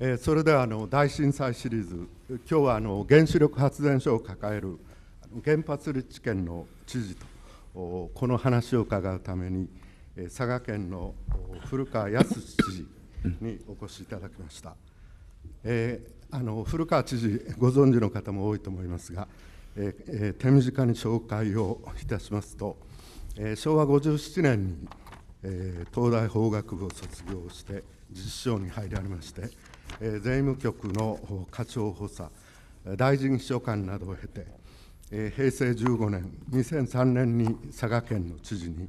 えそれではあの大震災シリーズ今日はあ原子力発電所を抱える原発立地県の知事とこの話を伺うために佐賀県の古川康知事にお越しいただきました、えー、あの古川知事ご存知の方も多いと思いますが、えー、手短に紹介をいたしますと、えー、昭和57年に、え東大法学部を卒業して実証に入られまして税務局の課長補佐、大臣秘書官などを経て、平成15年、2003年に佐賀県の知事に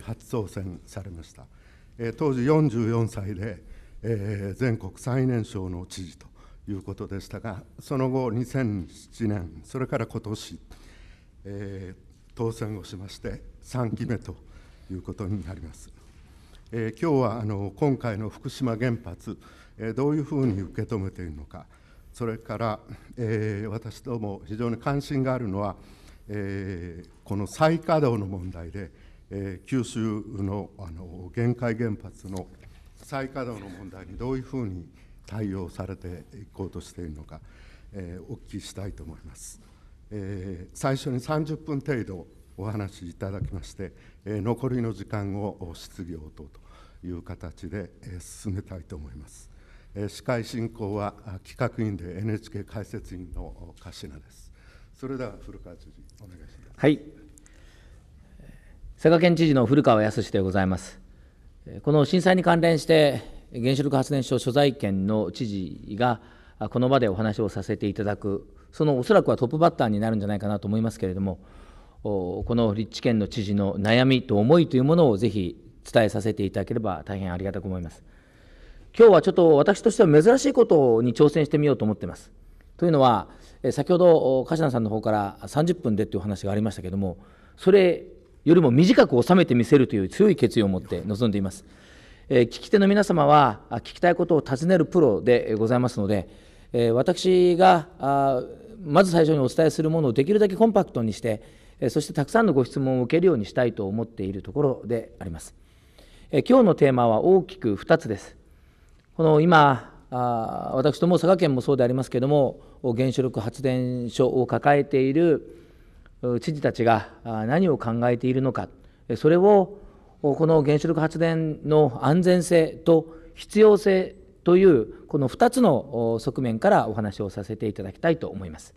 初当選されました。当時44歳で、全国最年少の知事ということでしたが、その後、2007年、それから今年、当選をしまして、3期目ということになります。今日はあの今回の福島原発どういうふうに受け止めているのか、それから、えー、私ども非常に関心があるのは、えー、この再稼働の問題で、えー、九州のあの限界原発の再稼働の問題にどういうふうに対応されていこうとしているのか、えお聞きしたいと思います。え最初に30分程度お話しいただきまして、え残りの時間を質疑応答という形で、え進めたいと思います。司会進行は企画委員で NHK 解説員の柏です。それでは古川知事、お願いします。はい。佐賀県知事の古川康でございます。この震災に関連して、原子力発電所所在権の知事が、この場でお話をさせていただく、そのおそらくはトップバッターになるんじゃないかなと思いますけれども、この立地県の知事の悩みと思いというものをぜひ伝えさせていただければ大変ありがたく思います。今日はちょっと私としては珍しいことに挑戦してみようと思ってます。というのは先ほど柏野さんの方から30分でという話がありましたけどもそれよりも短く収めてみせるという強い決意を持って臨んでいます。え聞き手の皆様は聞きたいことを尋ねるプロでございますので、え私があまず最初にお伝えするものをできるだけコンパクトにして、えそしてたくさんのご質問を受けるようにしたいと思っているところであります。え今日のテーマは大きく2つです。この今あ私ども佐賀県もそうでありますけれども原子力発電所を抱えている知事たちが何を考えているのかそれをこの原子力発電の安全性と必要性というこの2つの側面からお話をさせていただきたいと思います。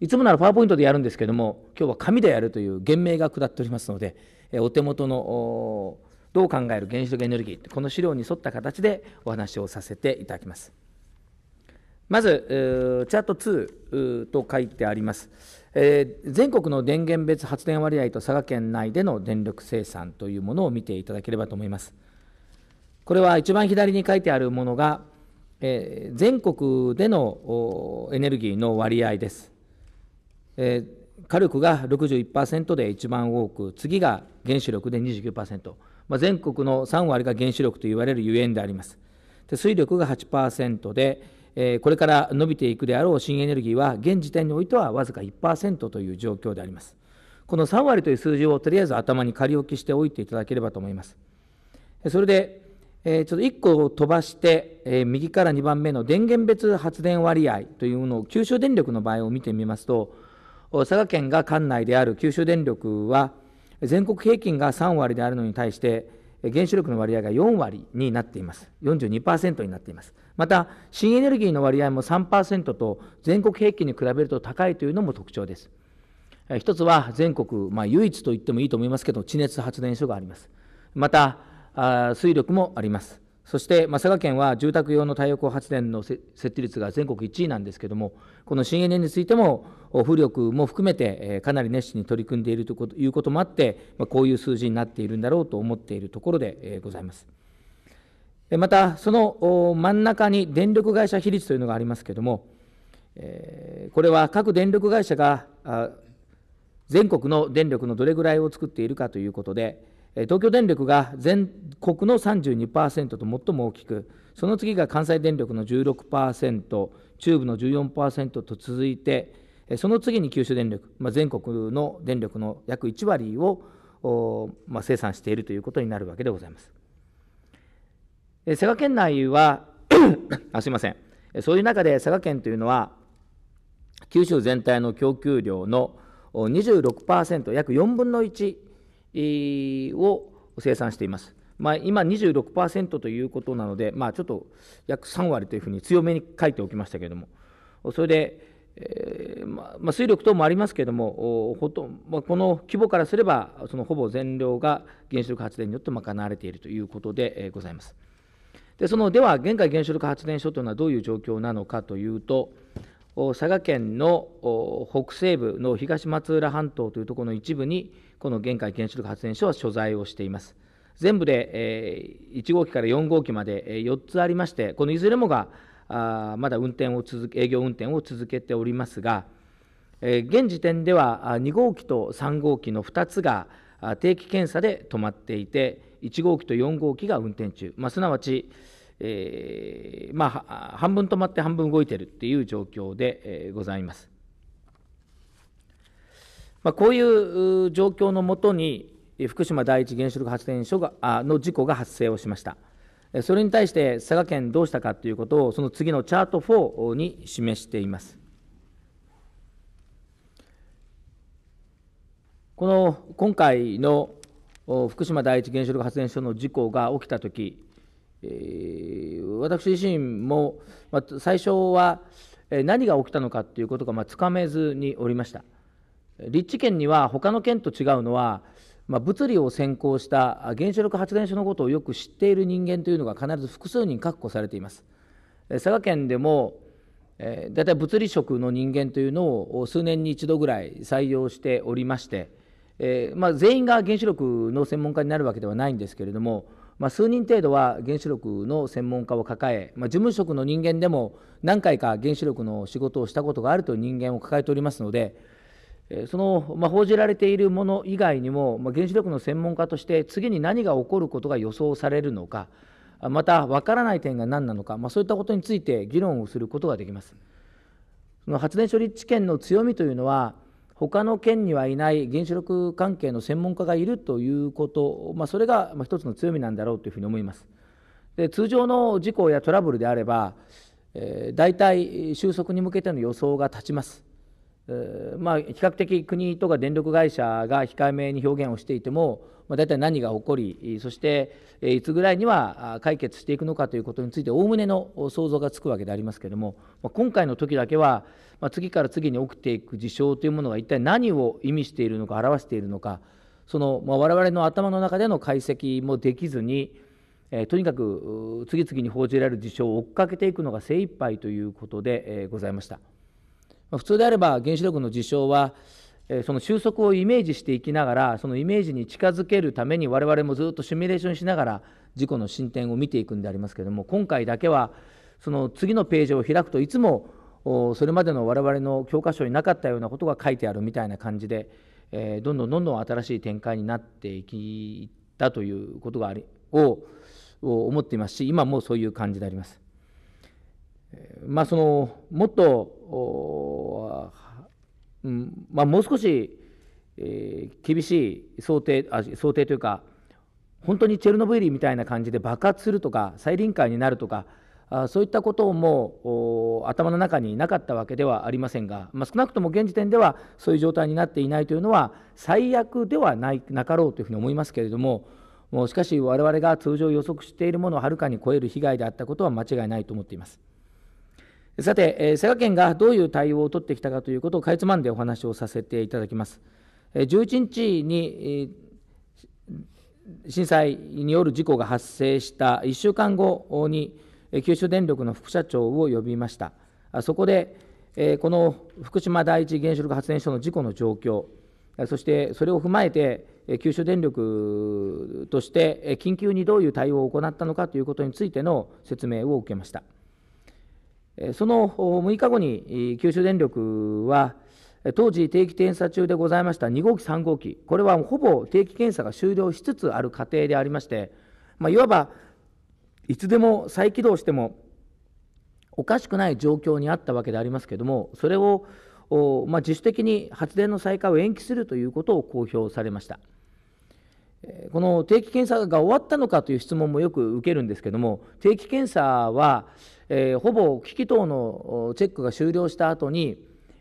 いつもならパワーポイントでやるんですけども今日は紙でやるという厳明が下っておりますのでお手元のどう考える原子力エネルギーこの資料に沿った形でお話をさせていただきます。まず、チャート2と書いてあります。え全国の電源別発電割合と佐賀県内での電力生産というものを見ていただければと思います。これは一番左に書いてあるものが、え全国でのエネルギーの割合です。え火力が61%で一番多く、次が原子力で29%。まあ、全国の3割が原子力と言われるゆえんであります。で水力が8%で、えー、これから伸びていくであろう新エネルギーは現時点においてはわずか1%という状況であります。この3割という数字をとりあえず頭に仮置きしておいていただければと思います。それで、えー、ちょっと1個を飛ばして、えー、右から2番目の電源別発電割合というものを九州電力の場合を見てみますと、佐賀県が管内である九州電力は全国平均が3割であるのに対して原子力の割合が4割になっています42%になっていますまた新エネルギーの割合も3%と全国平均に比べると高いというのも特徴です一つは全国、まあ、唯一と言ってもいいと思いますけど地熱発電所がありますまた水力もありますそして、まあ、佐賀県は住宅用の太陽光発電の設置率が全国1位なんですけどもこの新エネについても浮力も含めてかなり熱心に取り組んでいるということもあってこういう数字になっているんだろうと思っているところでございます。またその真ん中に電力会社比率というのがありますけれどもこれは各電力会社が全国の電力のどれぐらいを作っているかということで東京電力が全国の32%と最も大きくその次が関西電力の16%中部の14%と続いてその次に九州電力、まあ、全国の電力の約1割を、まあ、生産しているということになるわけでございます。佐賀県内は あすいませんそういう中で佐賀県というのは九州全体の供給量の26%約4分の1を生産しています。まあ、今26%ということなので、まあ、ちょっと約3割というふうに強めに書いておきましたけれども、それで、えー、まあ、水力等もありますけれどもほと、まあ、この規模からすればそのほぼ全量が原子力発電によって賄われているということで、えございます。でそのでは現在原子力発電所というのはどういう状況なのかというと佐賀県の北西部の東松浦半島というところの一部にこの玄海原子力発電所は所在をしています。全部で1号機から4号機まで4つありましてこのいずれもがあまだ運転を続け営業運転を続けておりますが、え現時点では2号機と3号機の2つが定期検査で止まっていて1号機と4号機が運転中、まあ、すなわち、えー、まあ、半分止まって半分動いているという状況でございます。まあ、こういう状況のもとに福島第一原子力発電所がの事故が発生をしました。それに対して佐賀県どうしたかということをその次のチャート4に示しています。この今回の福島第一原子力発電所の事故が起きたとき、私自身も最初は何が起きたのかということがつかめずにおりました。立地県には他の県と違うのはまあ、物理を専攻した原子力発電所のことをよく知っている人間というのが必ず複数人確保されています。佐賀県でもえー、だいたい物理職の人間というのを数年に一度ぐらい採用しておりまして、えー、まあ、全員が原子力の専門家になるわけではないんですけれども、まあ、数人程度は原子力の専門家を抱え、まあ、事務職の人間でも何回か原子力の仕事をしたことがあるという人間を抱えておりますので、その、ま報じられているもの以外にも、ま原子力の専門家として次に何が起こることが予想されるのかまた分からない点が何なのか、まそういったことについて議論をすることができます。その発電処理地権の強みというのは他の県にはいない原子力関係の専門家がいるということ、まそれが一つの強みなんだろうというふうに思います。で通常の事故やトラブルであれば、えー、大体収束に向けての予想が立ちます。まあ、比較的国とか電力会社が控えめに表現をしていても、まあ、大体何が起こりそしていつぐらいには解決していくのかということについておおむねの想像がつくわけでありますけれども、まあ、今回の時だけは、まあ、次から次に起きていく事象というものが一体何を意味しているのか表しているのかその、まあ、我々の頭の中での解析もできずに、えー、とにかく次々に報じられる事象を追っかけていくのが精一杯ということで、えー、ございました。普通であれば原子力の事象はその収束をイメージしていきながらそのイメージに近づけるために我々もずっとシミュレーションしながら事故の進展を見ていくんでありますけれども今回だけはその次のページを開くといつもそれまでの我々の教科書になかったようなことが書いてあるみたいな感じで、えどんどんどんどん新しい展開になっていったということがありを思っていますし今もそういう感じであります。まあそのもっと、まあ、もう少し、えー、厳しい想定あ想定というか本当にチェルノブイリみたいな感じで爆発するとか再臨界になるとかあそういったことも頭の中になかったわけではありませんが、まあ、少なくとも現時点ではそういう状態になっていないというのは最悪ではないなかろうというふうに思いますけれどももうしかし我々が通常予測しているものをはるかに超える被害であったことは間違いないと思っています。さて、え佐賀県がどういう対応を取ってきたかということをかいつまんでお話をさせていただきます。え11日に、え震災による事故が発生した1週間後に、え九州電力の副社長を呼びました。あそこで、えこの福島第一原子力発電所の事故の状況、そしてそれを踏まえて、九州電力として緊急にどういう対応を行ったのかということについての説明を受けました。その6日後に九州電力は、当時定期検査中でございました2号機、3号機、これはほぼ定期検査が終了しつつある過程でありまして、まあ、いわばいつでも再起動してもおかしくない状況にあったわけでありますけれども、それを、まあ、自主的に発電の再開を延期するということを公表されました。この定期検査が終わったのかという質問もよく受けるんですけども、定期検査は、えー、ほぼ危機等のチェックが終了した後に、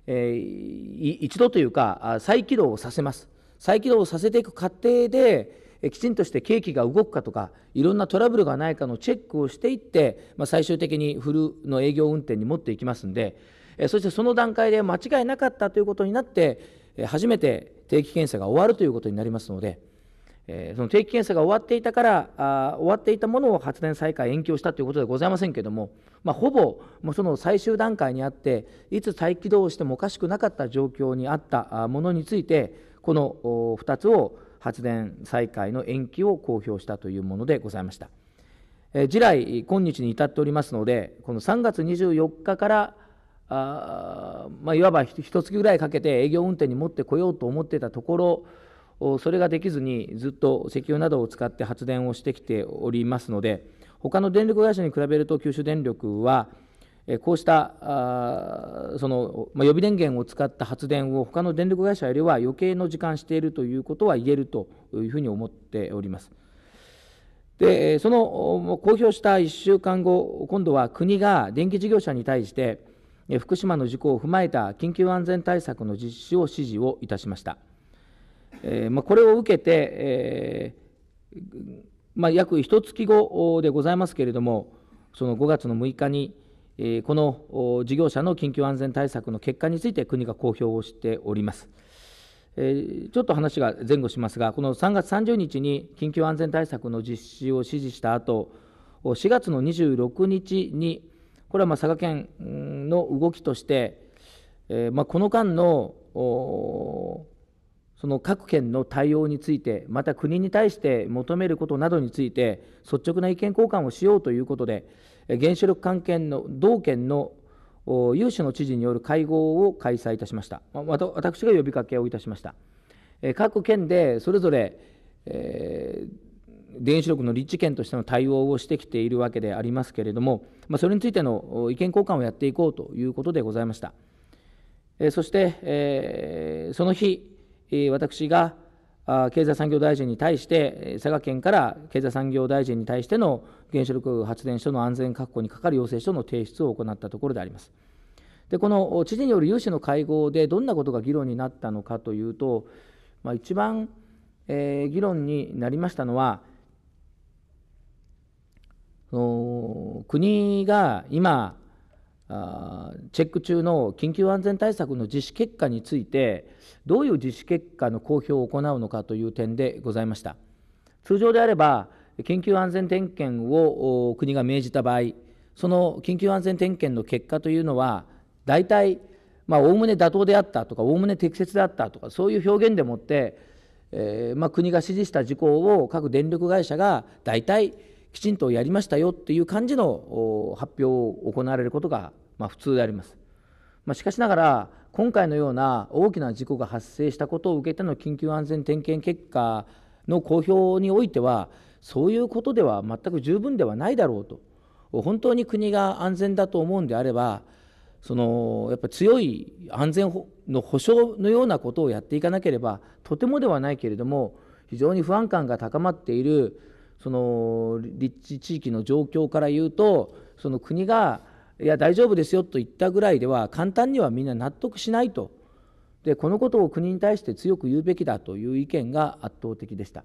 えー、一度というか再起動をさせます再起動をさせていく過程できちんとして景気が動くかとかいろんなトラブルがないかのチェックをしていって、まあ、最終的にフルの営業運転に持っていきますんでそしてその段階で間違いなかったということになって初めて定期検査が終わるということになりますのでその定期検査が終わっていたから終わっていたものを発電再開延期をしたということではございませんけれども、まあ、ほぼもうその最終段階にあって、いつ再起動してもおかしくなかった状況にあったものについて、この2つを発電再開の延期を公表したというものでございました。次来、今日に至っておりますので、この3月24日からあ、まあ、いわば1月ぐらいかけて営業運転に持ってこようと思っていたところ、それができずにずっと石油などを使って発電をしてきておりますので、他の電力会社に比べると九州電力は、こうしたその、まあ、予備電源を使った発電を他の電力会社よりは余計の時間しているということは言えるというふうに思っております。でその公表した1週間後、今度は国が電気事業者に対して、福島の事故を踏まえた緊急安全対策の実施を指示をいたしました。えー、まあ、これを受けて、えー、まあ、約1月後でございますけれども、その5月の6日に、えー、この事業者の緊急安全対策の結果について国が公表をしております。えちょっと話が前後しますが、この3月30日に緊急安全対策の実施を指示した後4月の26日に、これはま佐賀県の動きとして、えまこの間のその各県の対応について、また国に対して求めることなどについて、率直な意見交換をしようということで、原子力関係の同県の有志の知事による会合を開催いたしました、私が呼びかけをいたしました。各県でそれぞれ、えー、原子力の立地権としての対応をしてきているわけでありますけれども、まあ、それについての意見交換をやっていこうということでございました。そして、えー、その日、私が経済産業大臣に対して、佐賀県から経済産業大臣に対しての原子力発電所の安全確保に係る要請書の提出を行ったところであります。でこの知事による有志の会合でどんなことが議論になったのかというと、まあ、一番、えー、議論になりましたのは、国が今、あチェック中の緊急安全対策の実施結果についてどういう実施結果の公表を行うのかという点でございました通常であれば緊急安全点検を国が命じた場合その緊急安全点検の結果というのは大体まあおおむね妥当であったとかおおむね適切であったとかそういう表現でもって、えまあ、国が指示した事項を各電力会社が大体きちんとやりましたよっていう感じの発表を行われることが、ま普通であります。ましかしながら、今回のような大きな事故が発生したことを受けての緊急安全点検結果の公表においては、そういうことでは全く十分ではないだろうと、本当に国が安全だと思うんであれば、そのやっぱ強い安全の保障のようなことをやっていかなければとてもではないけれども非常に不安感が高まっているその立地地域の状況から言うとその国がいや大丈夫ですよと言ったぐらいでは簡単にはみんな納得しないとでこのことを国に対して強く言うべきだという意見が圧倒的でした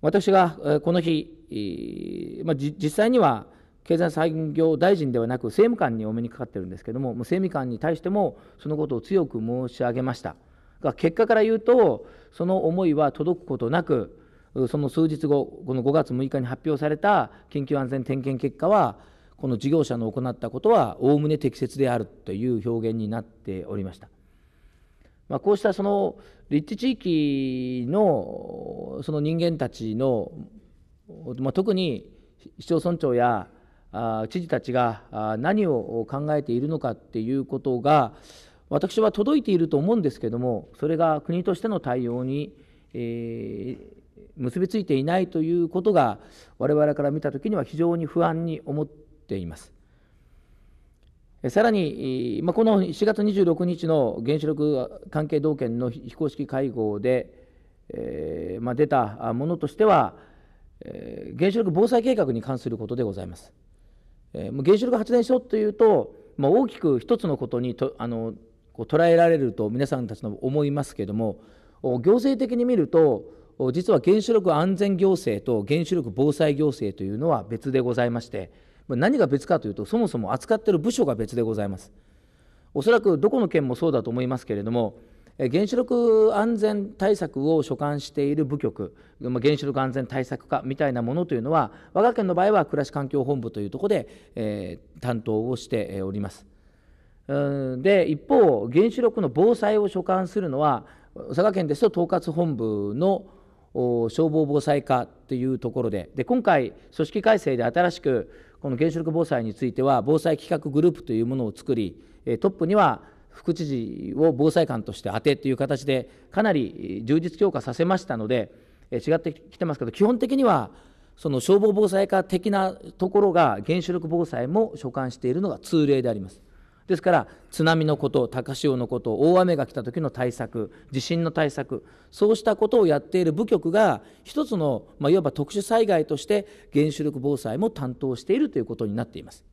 私がこの日、まあ、実際には経済産業大臣ではなく政務官にお目にかかってるんですけども政務官に対してもそのことを強く申し上げましたが結果から言うとその思いは届くことなくその数日後、この5月6日に発表された緊急安全点検結果は、この事業者の行ったことは、おおむね適切であるという表現になっておりました。まあ、こうしたその立地地域のその人間たちの、まあ、特に市町村長や知事たちが何を考えているのかっていうことが私は届いていると思うんですけどもそれが国としての対応に、えー、結びついていないということが我々から見た時には非常に不安に思っています。さらに、まあ、この4月26日の原子力関係同権の非公式会合で、えー、まあ、出たものとしては、えー、原子力防災計画に関することでございます。えー、原子力発電所というと、まあ、大きく一つのことにとあのこう捉えられると皆さんたちの思いますけれども行政的に見ると実は原子力安全行政と原子力防災行政というのは別でございまして何が別かというとそもそも扱っている部署が別でございますおそらくどこの県もそうだと思いますけれども原子力安全対策を所管している部局原子力安全対策課みたいなものというのは我が県の場合は暮らし環境本部というところで、え担当をしておりますで一方原子力の防災を所管するのは佐賀県ですと統括本部の消防防災課というところでで今回組織改正で新しくこの原子力防災については防災企画グループというものを作りトップには副知事を防災官として当てという形でかなり充実強化させましたので違ってきてますけど基本的にはその消防防災課的なところが原子力防災も所管しているのが通例であります。ですから津波のこと高潮のこと大雨が来た時の対策地震の対策そうしたことをやっている部局が一つの、まあ、いわば特殊災害として原子力防災も担当しているということになっています。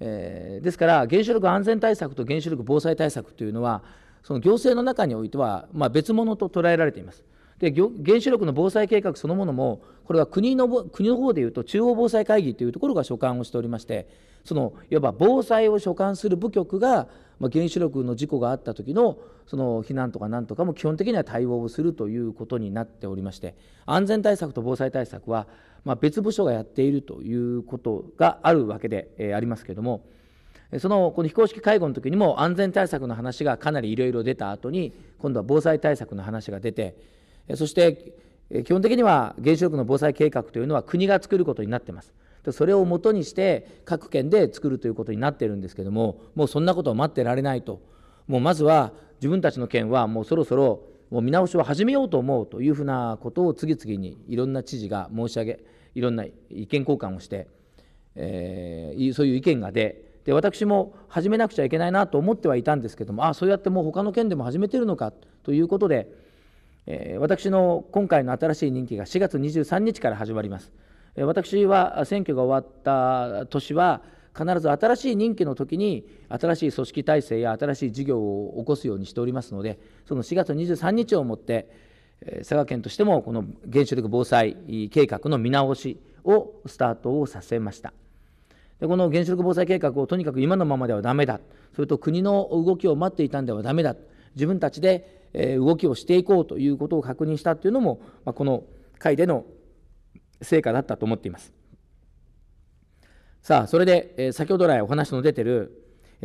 えー、ですから原子力安全対策と原子力防災対策というのはその行政の中においては、まあ、別物と捉えられています。で原子力の防災計画そのものもこれは国の国の方でいうと中央防災会議というところが所管をしておりましてそのいわば防災を所管する部局が、まあ、原子力の事故があった時のその避難とかなんとかも基本的には対応をするということになっておりまして安全対策と防災対策は、まあ、別部署がやっているということがあるわけで、えー、ありますけれども。そのこの非公式会合の時にも安全対策の話がかなりいろいろ出た後に今度は防災対策の話が出てそして基本的には原子力の防災計画というのは国が作ることになってますそれをもとにして各県で作るということになってるんですけどももうそんなことを待ってられないともうまずは自分たちの県はもうそろそろもう見直しを始めようと思うというふうなことを次々にいろんな知事が申し上げいろんな意見交換をして、えー、そういう意見が出で私も始めなくちゃいけないなと思ってはいたんですけどもあそうやってもう他の県でも始めてるのかということで私の今回の新しい任期が4月23日から始まります、私は選挙が終わった年は必ず新しい任期の時に新しい組織体制や新しい事業を起こすようにしておりますのでその4月23日をもって佐賀県としてもこの原子力防災計画の見直しをスタートをさせましたでこの原子力防災計画をとにかく今のままではだめだそれと国の動きを待っていたんではだめだ自分たちで動きをしていこうということを確認したというのも、まこの会での成果だったと思っています。さあそれで先ほど来お話の出てる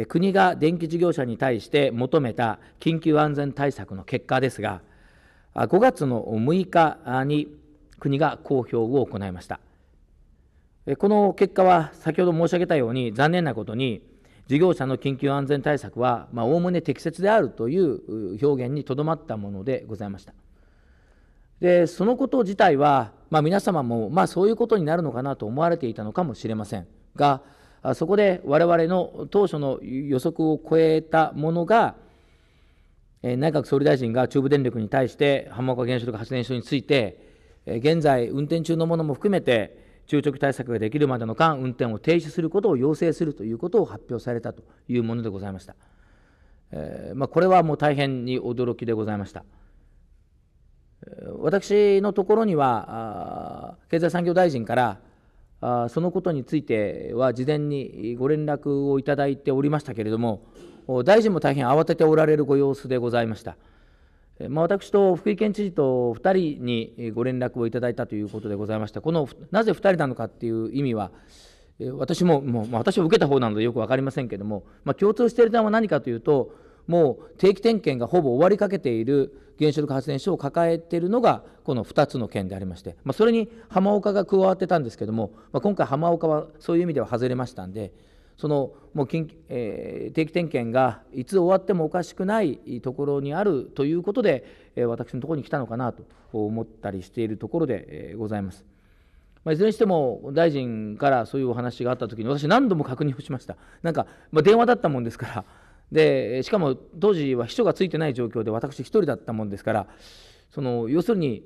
国が電気事業者に対して求めた緊急安全対策の結果ですが5月の6日に国が公表を行いましたこの結果は先ほど申し上げたように残念なことに事業者の緊急安全対策はおおむね適切であるという表現にとどまったものでございました。でそのこと自体は、まあ、皆様も、まあ、そういうことになるのかなと思われていたのかもしれませんがそこで我々の当初の予測を超えたものが内閣総理大臣が中部電力に対して浜岡原子力発電所について現在運転中のものも含めて中長期対策ができるまでの間、運転を停止することを要請するということを発表されたというものでございました。えー、まあ、これはもう大変に驚きでございました。私のところには、経済産業大臣からあ、そのことについては事前にご連絡をいただいておりましたけれども、大臣も大変慌てておられるご様子でございました。まあ、私と福井県知事と2人にご連絡をいただいたということでございましたこのなぜ2人なのかっていう意味は私ももう、私は受けた方なのでよく分かりませんけども、まあ、共通している点は何かというともう定期点検がほぼ終わりかけている原子力発電所を抱えているのがこの2つの県でありまして、まあ、それに浜岡が加わってたんですけども、まあ、今回浜岡はそういう意味では外れましたんでそのもうえー、定期点検がいつ終わってもおかしくないところにあるということで、え私のところに来たのかなと思ったりしているところで、えございます。まあ、いずれにしても大臣からそういうお話があったときに私何度も確認をしましたなんか、まあ、電話だったもんですからでしかも当時は秘書がついてない状況で私1人だったもんですからその要するに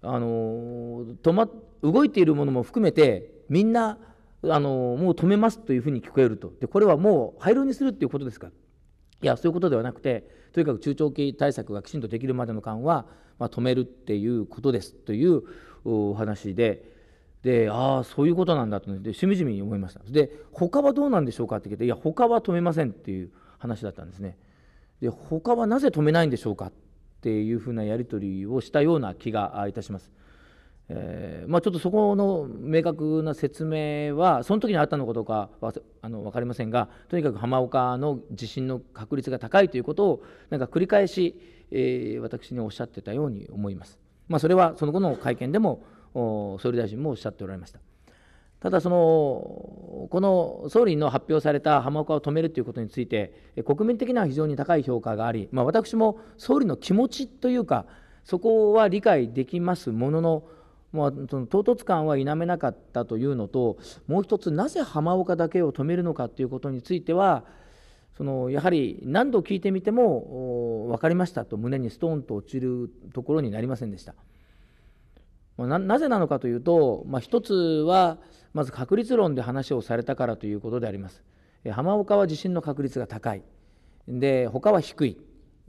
あの止ま動いているものも含めてみんなあのもう止めますというふうに聞こえるとでこれはもう廃炉にするということですかいやそういうことではなくてとにかく中長期対策がきちんとできるまでの間は、まあ、止めるっていうことですというお話ででああそういうことなんだとでしみじみ思いましたで他はどうなんでしょうかって聞いていや他は止めませんっていう話だったんですねで他はなぜ止めないんでしょうかっていうふうなやり取りをしたような気がいたしますえー、まあ、ちょっとそこの明確な説明はその時にあったのかどうかはあの分かりませんがとにかく浜岡の地震の確率が高いということをなんか繰り返し、えー、私におっしゃってたように思います。まあ、それはその後の会見でも総理大臣もおっしゃっておられました。ただその、この総理の発表された浜岡を止めるということについて、国民的には非常に高い評価があり、まあ、私も総理の気持ちというか、そこは理解できますものの、まあ、その唐突感は否めなかったというのともう一つなぜ浜岡だけを止めるのかということについてはそのやはり何度聞いてみても分かりましたと胸にストーンと落ちるところになりませんでした。ななぜなのかというと、まあ、一つはまず確率論で話をされたからということであります。浜岡は地震の確率が高いで他は低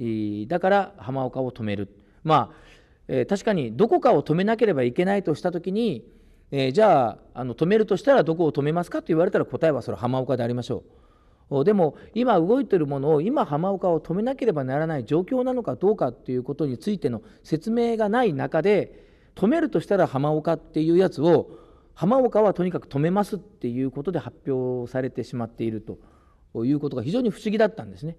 いだから浜岡を止めるまあえー、確かにどこかを止めなければいけないとした時に、えー、じゃああの止めるとしたらどこを止めますかと言われたら答えはそれ浜岡でありましょうでも今動いているものを今浜岡を止めなければならない状況なのかどうかということについての説明がない中で止めるとしたら浜岡っていうやつを浜岡はとにかく止めますっていうことで発表されてしまっているということが非常に不思議だったんですね。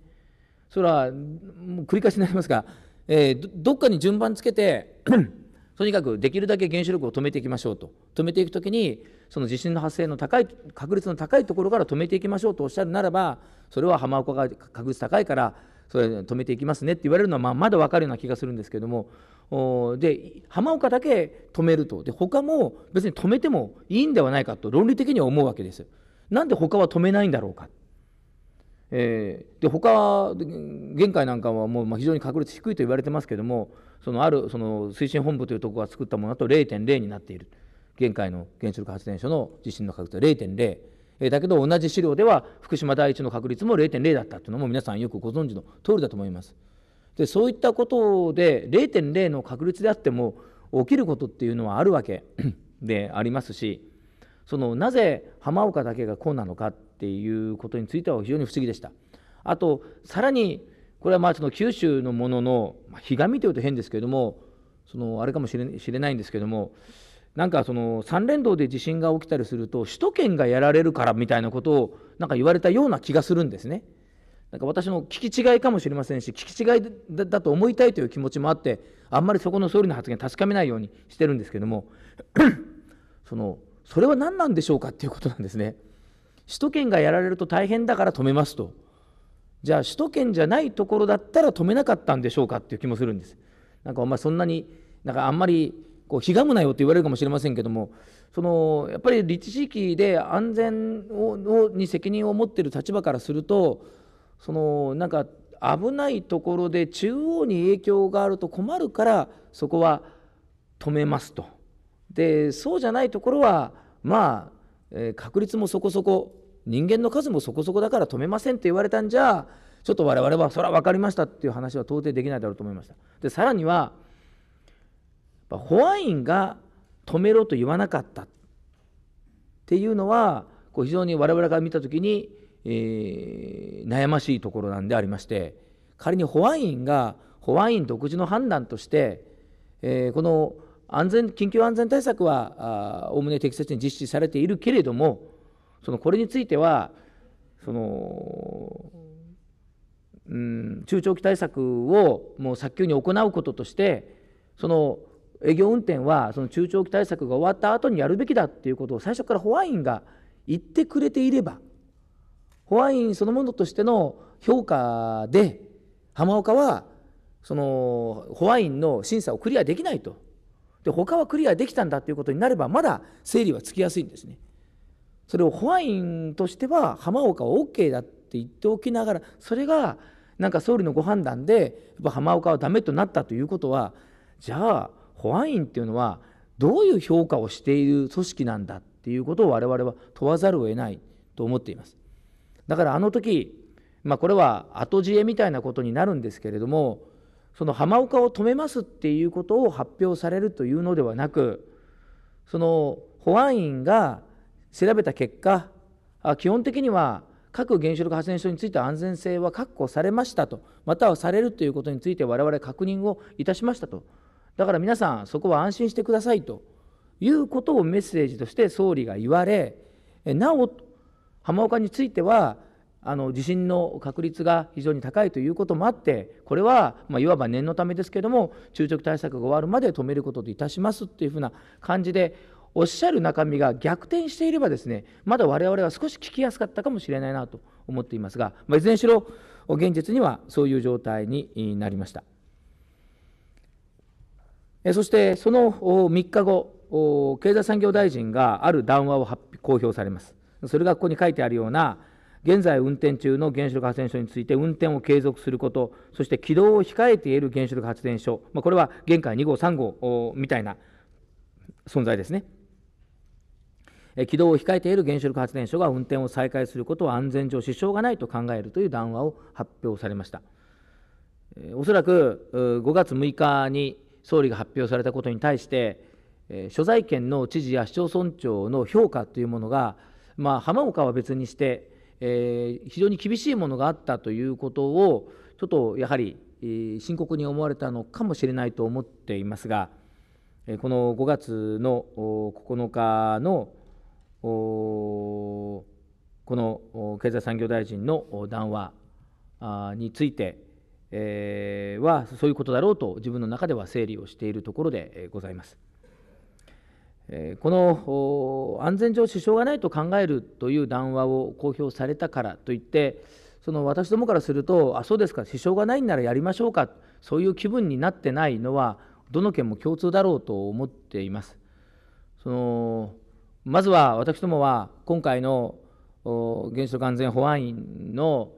それは繰り返しになりますがえー、どっかに順番つけて とにかくできるだけ原子力を止めていきましょうと止めていくときにその地震の発生の高い確率の高いところから止めていきましょうとおっしゃるならばそれは浜岡が確率高いからそれ止めていきますねって言われるのはままだ分かるような気がするんですけどもで浜岡だけ止めるとで他も別に止めてもいいんではないかと論理的には思うわけです。なんで他は止めないんだろうかえー、で他玄海なんかはもう非常に確率低いと言われてますけどもそのあるその推進本部というところが作ったものだと0.0になっている玄海の原子力発電所の地震の確率は0.0、えだけど同じ資料では福島第一の確率も0.0だったというのも皆さんよくご存知の通りだと思います。でそういったことで0.0の確率であっても起きることっていうのはあるわけでありますしそのなぜ浜岡だけがこうなのかっていうことについては非常に不思議でした。あとさらにこれはまあその九州のもののひがみというと変ですけれどもそのあれかもしれしれないんですけどもなんかその三連動で地震が起きたりすると首都圏がやられるからみたいなことをなんか言われたような気がするんですね。なんか私の聞き違いかもしれませんし聞き違いだと思いたいという気持ちもあってあんまりそこの総理の発言確かめないようにしてるんですけども そのそれは何なんでしょうかっていうことなんですね。首都圏がやられると大変だから止めますとじゃあ首都圏じゃないところだったら止めなかったんでしょうかっていう気もするんですなんかお前そんなになんかあんまりこうひがむなよって言われるかもしれませんけどもそのやっぱり立地地域で安全をに責任を持っている立場からするとそのなんか危ないところで中央に影響があると困るからそこは止めますとでそうじゃないところはまあ、え確率もそこそこ人間の数もそこそこだから止めませんって言われたんじゃちょっと我々はそれは分かりましたっていう話は到底できないだろうと思いましたでさらには保安員が止めろと言わなかったっていうのはこう非常に我々から見た時に、えー、悩ましいところなんでありまして仮に保安員が保安員独自の判断として、えー、この安全緊急安全対策はおおむね適切に実施されているけれどもそのこれについてはその、うん、中長期対策をもう早急に行うこととしてその営業運転はその中長期対策が終わった後にやるべきだっていうことを最初から保安員が言ってくれていれば保安員そのものとしての評価で浜岡はその保安員の審査をクリアできないとで他はクリアできたんだということになればまだ整理はつきやすいんですね。それを保安イとしては浜岡は OK だって言っておきながらそれがなんか総理のご判断でやっぱ浜岡はダメとなったということはじゃあ保安イっていうのはどういう評価をしている組織なんだっていうことを我々は問わざるを得ないと思っています。だからあの時、まあ、これは後知恵みたいなことになるんですけれどもその浜岡を止めますっていうことを発表されるというのではなくその保安員が調べた結果基本的には各原子力発電所については安全性は確保されましたとまたはされるということについて我々確認をいたしましたとだから皆さんそこは安心してくださいということをメッセージとして総理が言われなお浜岡についてはあの地震の確率が非常に高いということもあってこれは、まあ、いわば念のためですけれども中直対策が終わるまで止めることといたしますというふうな感じでおっしゃる中身が逆転していればですねまだ我々は少し聞きやすかったかもしれないなと思っていますが、まあ、いずれにしろ現実にはそういう状態になりましたそしてその3日後経済産業大臣がある談話を公表されますそれがここに書いてあるような現在運転中の原子力発電所について運転を継続することそして起動を控えている原子力発電所、まあ、これは現関2号3号みたいな存在ですね起動を控えている原子力発電所が運転を再開することは安全上支障がないと考えるという談話を発表されました。おそらく5月6日に総理が発表されたことに対して、所在権の知事や市町村長の評価というものが、まあ、浜岡は別にして、えー、非常に厳しいものがあったということを、ちょっとやはり、え深刻に思われたのかもしれないと思っていますが、えこの5月の9日のこの経済産業大臣の談話についてはそういうことだろうと自分の中では整理をしているところでございます。この安全上支障がないと考えるという談話を公表されたからといってその私どもからするとあそうですか支障がないんならやりましょうかそういう気分になってないのはどの県も共通だろうと思っています。そのまずは私どもは今回の原子力安全保安院の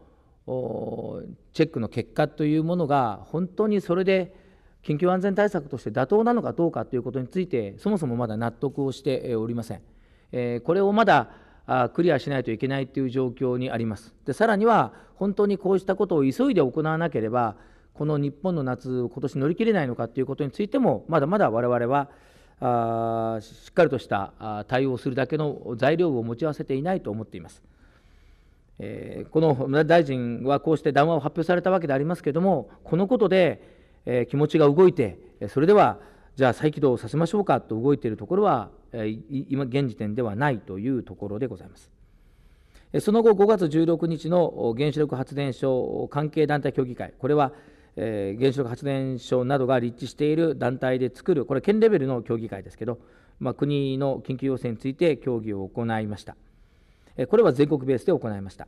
チェックの結果というものが本当にそれで緊急安全対策として妥当なのかどうかということについてそもそもまだ納得をしておりません。これをまだクリアしないといけないという状況にあります。でさらには本当にこうしたことを急いで行わなければこの日本の夏今年乗り切れないのかということについてもまだまだ我々はあしっかりとした対応するだけの材料を持ち合わせていないと思っています。えこの村大臣はこうして談話を発表されたわけでありますけれども、このことで、え気持ちが動いて、それではじゃあ再起動させましょうかと動いているところは、え今現時点ではないというところでございます。その後、5月16日の原子力発電所関係団体協議会、これはえー、原子力発電所などが立地している団体で作るこれ県レベルの協議会ですけど、まあ、国の緊急要請について協議を行いました、これは全国ベースで行いました、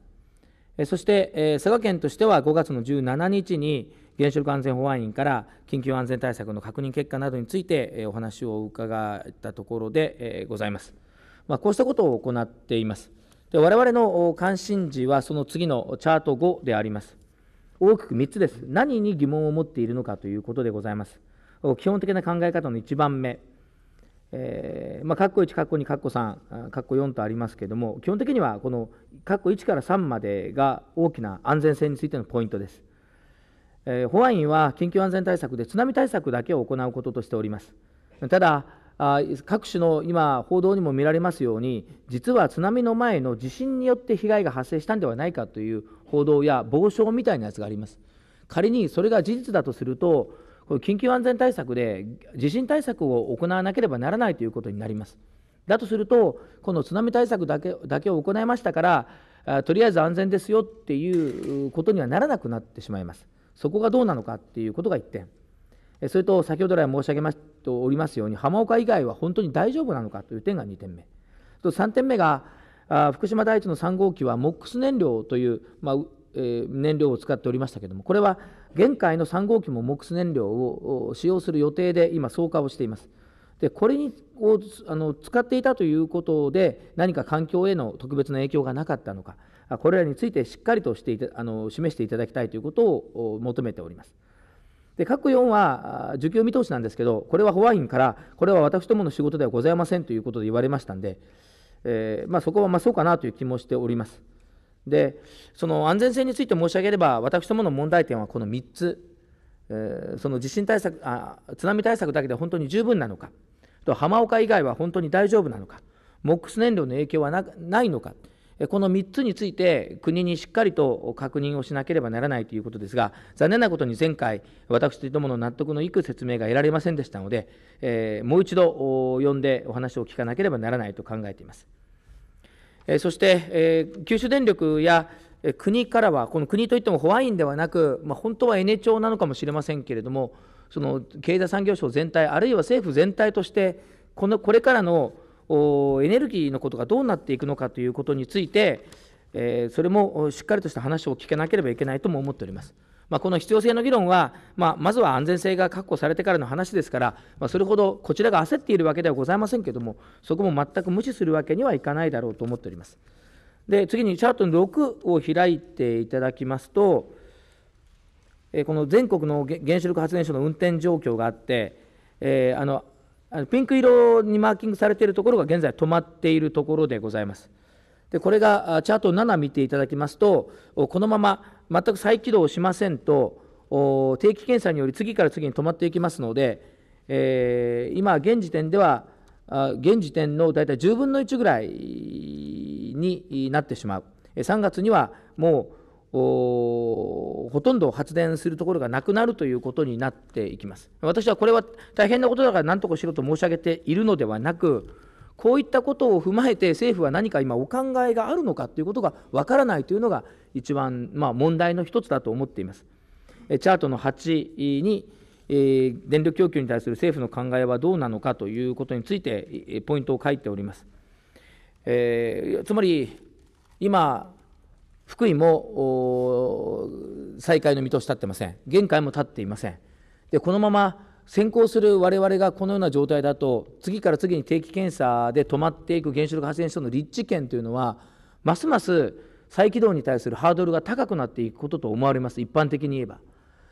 そして、え佐賀県としては5月の17日に原子力安全保安院から緊急安全対策の確認結果などについて、えお話を伺ったところで、えございます、まあ、こうしたことを行っていますで我々の関心事はその次のチャート5であります大きく3つです。何に疑問を持っているのかということでございます。基本的な考え方の1番目、えーまあ、括弧1、括弧2、括弧3、括弧4とありますけれども、基本的にはこの括弧1から3までが大きな安全性についてのポイントです。えー、保安院は緊急安全対策で津波対策だけを行うこととしております。ただあ各種の今、報道にも見られますように、実は津波の前の地震によって被害が発生したんではないかという報道や傍聴みたいなやつがあります。仮にそれが事実だとすると、緊急安全対策で地震対策を行わなければならないということになります。だとすると、この津波対策だけだけを行いましたから、とりあえず安全ですよっていうことにはならなくなってしまいます。そこがどうなのかっていうことが1点。それと先ほど来申し上げましておりますように、浜岡以外は本当に大丈夫なのかという点が2点目。3点目が、福島第一の3号機は MOX 燃料という、まあえ燃料を使っておりましたけれどもこれは現海の3号機も MOX 燃料を使用する予定で今総化をしていますでこれにをあの使っていたということで何か環境への特別な影響がなかったのかこれらについてしっかりとしていたあの示していただきたいということを求めておりますで各4は受給見通しなんですけどこれはホワインからこれは私どもの仕事ではございませんということで言われましたんでえー、まあ、そこはまそうかなという気もしております。でその安全性について申し上げれば私どもの問題点はこの3つ、えー、その地震対策あ津波対策だけで本当に十分なのかと浜岡以外は本当に大丈夫なのか MOX 燃料の影響はないのかこの3つについて国にしっかりと確認をしなければならないということですが残念なことに前回私どもの納得のいく説明が得られませんでしたので、えー、もう一度呼んでお話を聞かなければならないと考えています。えそして、え九州電力や国からは、この国といってもホワインではなく、まあ、本当はエネ庁なのかもしれませんけれども、その経済産業省全体、あるいは政府全体として、このこれからのエネルギーのことがどうなっていくのかということについて、えそれもしっかりとした話を聞かなければいけないとも思っております。まあ、この必要性の議論は、まあ、まずは安全性が確保されてからの話ですから、まあ、それほどこちらが焦っているわけではございませんけれども、そこも全く無視するわけにはいかないだろうと思っております。で次にチャートの6を開いていただきますと、えこの全国の原子力発電所の運転状況があって、えー、あのピンク色にマーキングされているところが現在止まっているところでございます。でこれがチャート7見ていただきますとこのまま全く再起動しませんと、定期検査により次から次に止まっていきますので、えー、今、現時点では、現時点の大体10分の1ぐらいになってしまう。3月にはもうほとんど発電するところがなくなるということになっていきます。私はこれは大変なことだから何とかしろと申し上げているのではなく、こういったことを踏まえて政府は何か今お考えがあるのかということがわからないというのが一番、まあ、問題の一つだと思っています。チャートの8に、え電力供給に対する政府の考えはどうなのかということについてポイントを書いております。えー、つまり今福井も再開の見通し立ってません、限界も立っていません。でこのまま先行する我々がこのような状態だと次から次に定期検査で止まっていく原子力発電所の立地権というのはますます再起動に対するハードルが高くなっていくことと思われます一般的に言えば。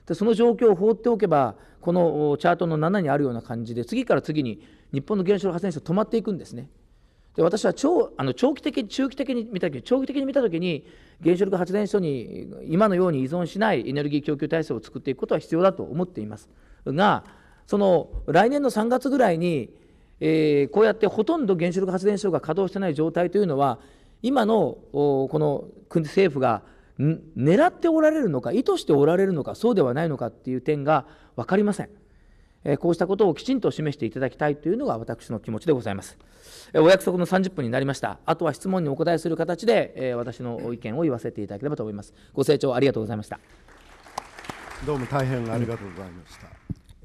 でその状況を放っておけばこのチャートの7にあるような感じで次から次に日本の原子力発電所止まっていくんですね。で私はあの長期的中期的に見た時長期的に見たきに原子力発電所に今のように依存しないエネルギー供給体制を作っていくことは必要だと思っていますがその来年の3月ぐらいに、えー、こうやってほとんど原子力発電所が稼働してない状態というのは今のこの国政府が狙っておられるのか意図しておられるのかそうではないのかっていう点が分かりません、えー、こうしたことをきちんと示していただきたいというのが私の気持ちでございます、えー、お約束の30分になりましたあとは質問にお答えする形で、えー、私の意見を言わせていただければと思いますご清聴ありがとうございましたどうも大変ありがとうございました、うん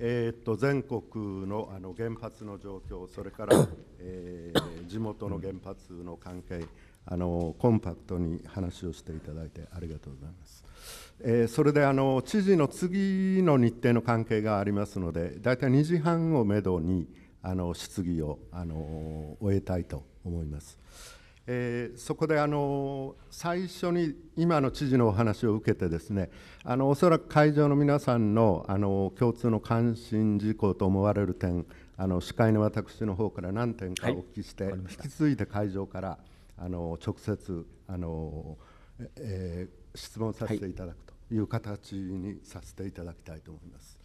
えー、と全国のあの原発の状況、それから、えー、地元の原発の関係あの、コンパクトに話をしていただいてありがとうございます。えー、それであの知事の次の日程の関係がありますので、大体2時半をめどにあの質疑をあの終えたいと思います。えー、そこであの最初に今の知事のお話を受けてですねあのおそらく会場の皆さんのあの共通の関心事項と思われる点あの司会の私の方から何点かお聞きして、はい、引き継いで会場からあの直接あの、えー、質問させていただくという形にさせていただきたいと思います。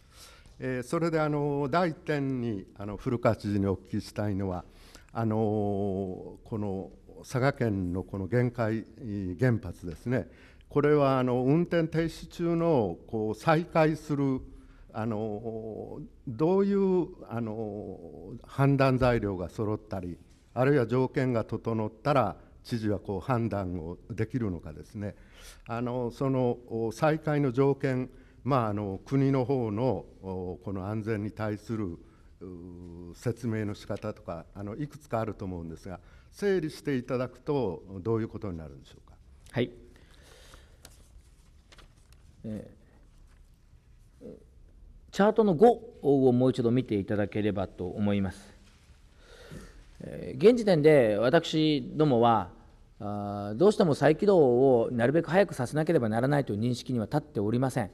はい、えー、それであの第1点にあの古川知事にお聞きしたいのはあのこの佐賀県のこの限界原発ですね、これはあの運転停止中のこう再開するあのどういうあの判断材料が揃ったり、あるいは条件が整ったら、知事はこう判断をできるのかですね、あのその再開の条件、まあ、あの国の方のこの安全に対する説明の仕方とかあのいくつかあると思うんですが整理していただくと、どういうことになるんでしょうか。はい、えー、チャートの5をもう一度見ていただければと思います。え現時点で私どもはあどうしても再起動をなるべく早くさせなければならないという認識には立っておりません。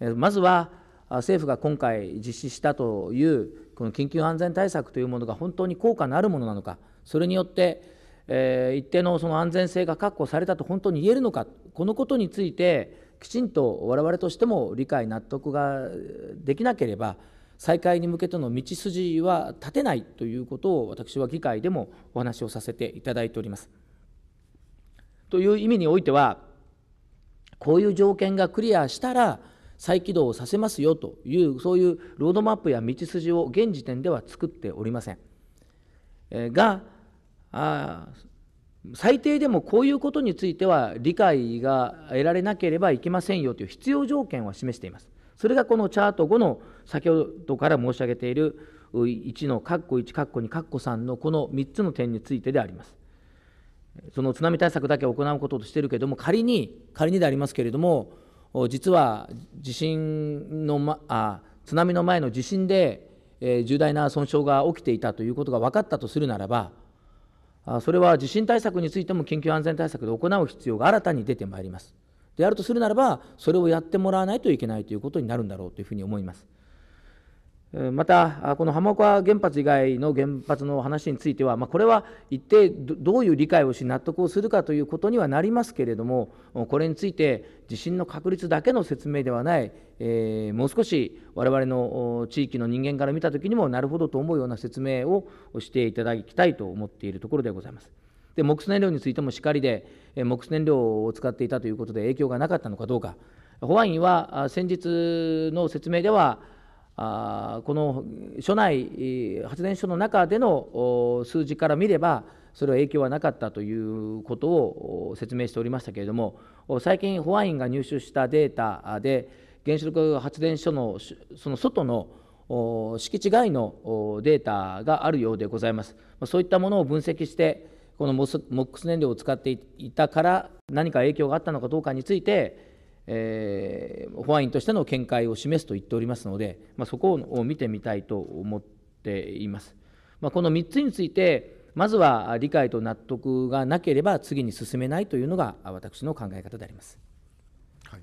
えまずは政府が今回実施したというこの緊急安全対策というものが本当に効果のあるものなのか。それによって、えー、一定のその安全性が確保されたと本当に言えるのかこのことについてきちんと我々としても理解納得ができなければ再開に向けての道筋は立てないということを私は議会でもお話をさせていただいております。という意味においてはこういう条件がクリアしたら再起動をさせますよというそういうロードマップや道筋を現時点では作っておりません。えがあ最低でもこういうことについては理解が得られなければいけませんよという必要条件は示しています。それがこのチャート5の先ほどから申し上げている1の括弧1括弧2括弧3のこの3つの点についてであります。その津波対策だけ行うこととしてるけれども仮に仮にでありますけれども実は地震の、ま、あ津波の前の地震で、えー、重大な損傷が起きていたということが分かったとするならばそれは地震対策についても緊急安全対策で行う必要が新たに出てまいります。であるとするならば、それをやってもらわないといけないということになるんだろうというふうに思います。またこの浜岡原発以外の原発の話については、まあ、これは一定どういう理解をし納得をするかということにはなりますけれどもこれについて地震の確率だけの説明ではない、えー、もう少し我々の地域の人間から見たときにもなるほどと思うような説明をしていただきたいと思っているところでございます。で木燃料についてもしかりで木燃料を使っていたということで影響がなかったのかどうか保安院は先日の説明ではあこの所内発電所の中での数字から見ればそれは影響はなかったということを説明しておりましたけれども最近保安院が入手したデータで原子力発電所のその外の敷地外のデータがあるようでございますそういったものを分析してこの MOX 燃料を使っていたから何か影響があったのかどうかについてえー、保安員としての見解を示すと言っておりますので、まあ、そこを見てみたいと思っています。まあ、この3つについて、まずは理解と納得がなければ次に進めないというのが私の考え方であります。はい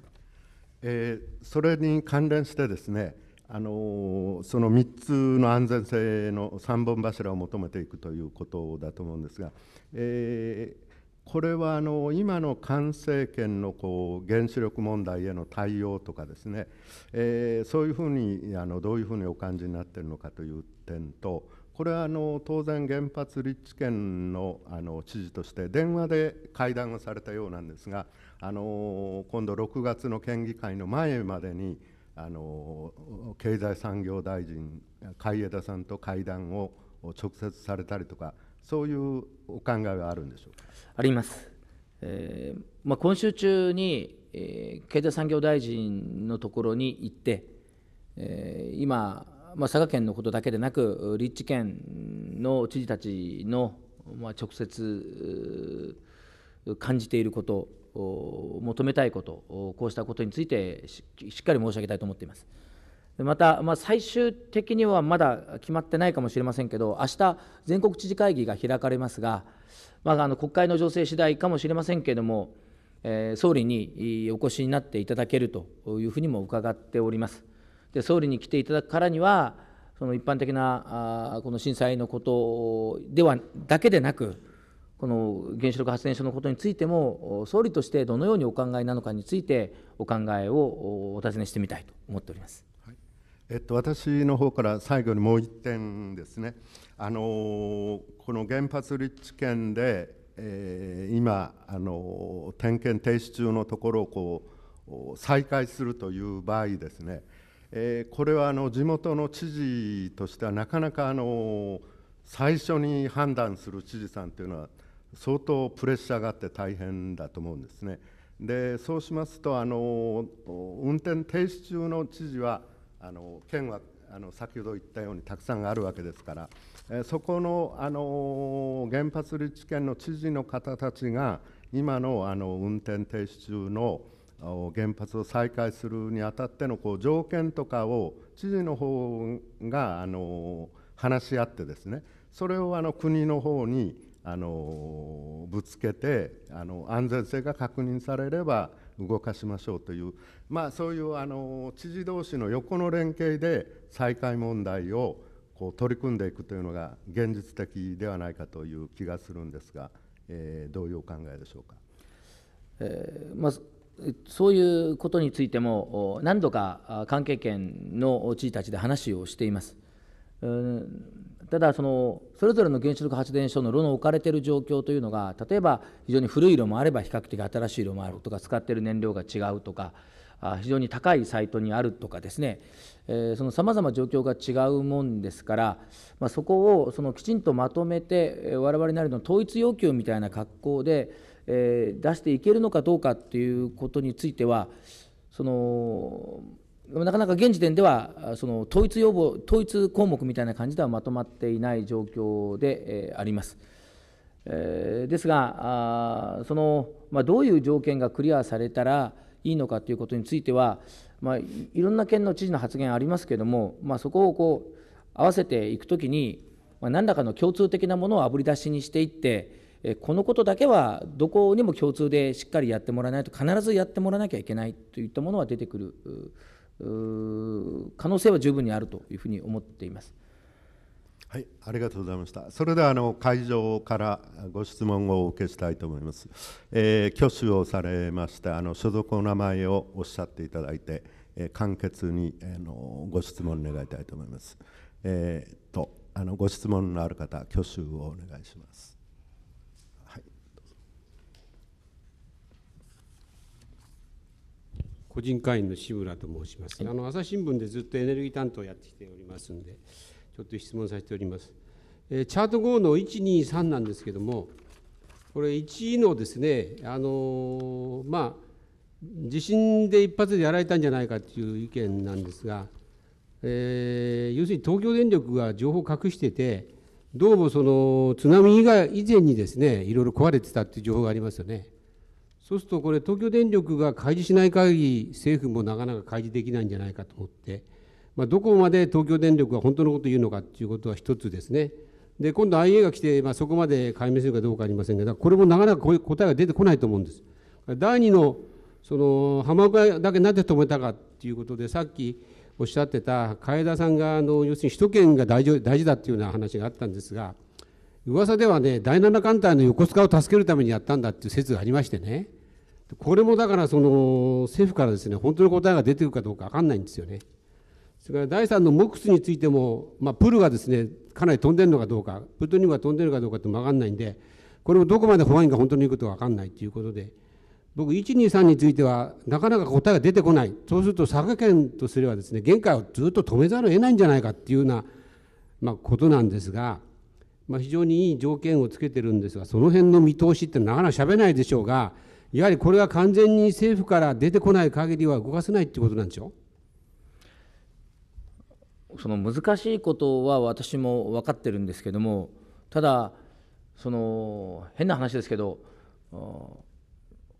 えー、それに関連してですね、あのその3つの安全性の3本柱を求めていくということだと思うんですが、えーこれはあの今の菅政権のこう原子力問題への対応とかですね、えー、そういうふうにあのどういうふうにお感じになっているのかという点とこれはあの当然原発立地権のあの知事として電話で会談をされたようなんですがあの今度6月の県議会の前までにあの経済産業大臣海江田さんと会談を直接されたりとかそういうお考えはあるんでしょうかあります、えーまあ、今週中に、えー、経済産業大臣のところに行って、えー、今、まあ、佐賀県のことだけでなく、立地県の知事たちの、まあ、直接感じていること、求めたいこと、こうしたことについてしっかり申し上げたいと思っています。また、まあ、最終的にはまだ決まってないかもしれませんけど、明日全国知事会議が開かれますが、まあ、あの国会の情勢次第かもしれませんけれども、えー、総理にお越しになっていただけるというふうにも伺っております。で総理に来ていただくからには、その一般的なあこの震災のことではだけでなく、この原子力発電所のことについても、総理としてどのようにお考えなのかについて、お考えをお尋ねしてみたいと思っております。えっと、私の方から最後にもう1点ですね、あのこの原発立地権で、えー、今、あの点検停止中のところをこう再開するという場合ですね、えー、これはあの地元の知事としてはなかなか、あの最初に判断する知事さんというのは相当プレッシャーがあって大変だと思うんですね。でそうしますとあの運転停止中の知事はあの県はあの先ほど言ったようにたくさんあるわけですから、えー、そこのあの原発立地県の知事の方たちが今のあの運転停止中の原発を再開するにあたってのこう条件とかを知事の方があの話し合ってですねそれをあの国の方にあのぶつけてあの安全性が確認されれば動かしましょうという、まあ、そういうあの知事同士の横の連携で再開問題をこう取り組んでいくというのが現実的ではないかという気がするんですが、えー、どういうお考えでしょうか。えー、まずそういうことについても何度か関係県の知事たちで話をしています。ただそのそれぞれの原子力発電所の炉の置かれている状況というのが例えば非常に古い炉もあれば比較的新しい炉もあるとか使っている燃料が違うとか非常に高いサイトにあるとかですね、えそのさまざま状況が違うもんですから、まそこをそのきちんとまとめて我々なりの統一要求みたいな格好で、え出していけるのかどうかっていうことについてはそのなかなか現時点ではその統一要望、統一項目みたいな感じではまとまっていない状況で、えあります。えですが、あそのまあ、どういう条件がクリアされたらいいのかということについては、まあ、いろんな県の知事の発言ありますけれども、まあ、そこをこう合わせていくときに、まあ、何らかの共通的なものをあぶり出しにしていって、このことだけはどこにも共通でしっかりやってもらわないと必ずやってもらわなきゃいけないといったものは出てくる可能性は十分にあるというふうに思っています。はい、ありがとうございました。それではあの会場からご質問をお受けしたいと思います。えー、挙手をされましたあの所属お名前をおっしゃっていただいて、えー、簡潔にあのご質問願いたいと思います。えー、とあのご質問のある方、挙手をお願いします。個人会員の志村と申します。あの朝日新聞でずっとエネルギー担当やってきておりますんで、ちょっと質問させております。えー、チャート5の123なんですけども、これ1のですね、あのー、まあ地震で一発でやられたんじゃないかという意見なんですが、えー、要するに東京電力が情報を隠してて、どうもその津波以外以前にですね、いろいろ壊れてたっていう情報がありますよね。そうするとこれ東京電力が開示しない限り政府もなかなか開示できないんじゃないかと思って、まあ、どこまで東京電力が本当のことを言うのかということは一つですね。で今度 IA が来て、まあ、そこまで解明するかどうかありませんがこれもなかなか答えが出てこないと思うんです。第2のその浜岡だけなぜ止めたかということでさっきおっしゃってた楓田さんがあの要するに首都圏が大事大事だっていうような話があったんですが噂ではね第7艦隊の横須賀を助けるためにやったんだっていう説がありましてねこれもだからその政府からですね本当の答えが出てくるかどうか分かんないんですよね。それから第3のモックスについても、まあ、プールがですねかなり飛んでるのかどうかプルトニウムが飛んでるかどうかっても分かんないんでこれもどこまで保安員が本当にいくと分かんないということで僕123についてはなかなか答えが出てこないそうすると佐賀県とすればですね限界をずっと止めざるを得ないんじゃないかっていうような、まあ、ことなんですが。まあ、非常にいい条件をつけてるんですがその辺の見通しってなかなかしゃべないでしょうがやはりこれが完全に政府から出てこない限りは動かせないっていうことなんでしょその難しいことは私も分かってるんですけどもただその変な話ですけど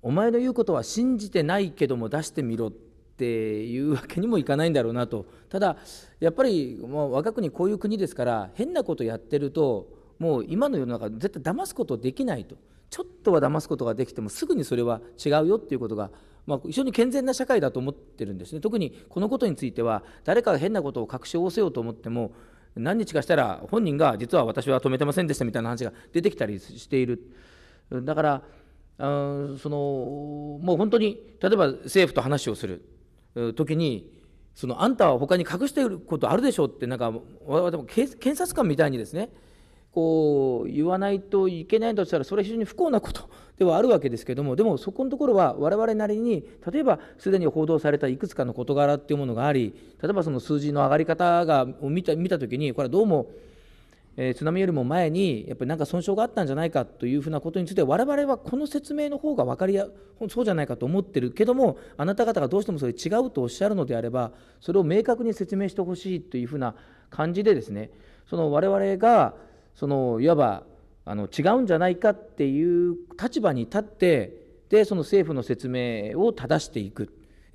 お前の言うことは信じてないけども出してみろっっていうわけにもいかないんだろうなとただやっぱりもう我が国こういう国ですから変なことやってるともう今の世の中絶対騙すことできないとちょっとは騙すことができてもすぐにそれは違うよっていうことが、まあ、非常に健全な社会だと思ってるんですね特にこのことについては誰かが変なことを確証をせようと思っても何日かしたら本人が実は私は止めてませんでしたみたいな話が出てきたりしているだからあそのもう本当に例えば政府と話をする時にそのあんたは他に隠していることあるでしょうってなんか我々も検察官みたいにですねこう言わないといけないんだとしたらそれは非常に不幸なことではあるわけですけどもでもそこのところは我々なりに例えばすでに報道されたいくつかの事柄っていうものがあり例えばその数字の上がり方が見た見た時にこれはどうもえー、津波よりも前にやっぱり何か損傷があったんじゃないかというふうなことについて我々はこの説明の方が分かりやそうじゃないかと思ってるけどもあなた方がどうしてもそれ違うとおっしゃるのであればそれを明確に説明してほしいというふうな感じでですねその我々がそのいわばあの違うんじゃないかっていう立場に立ってでその政府の説明を正していく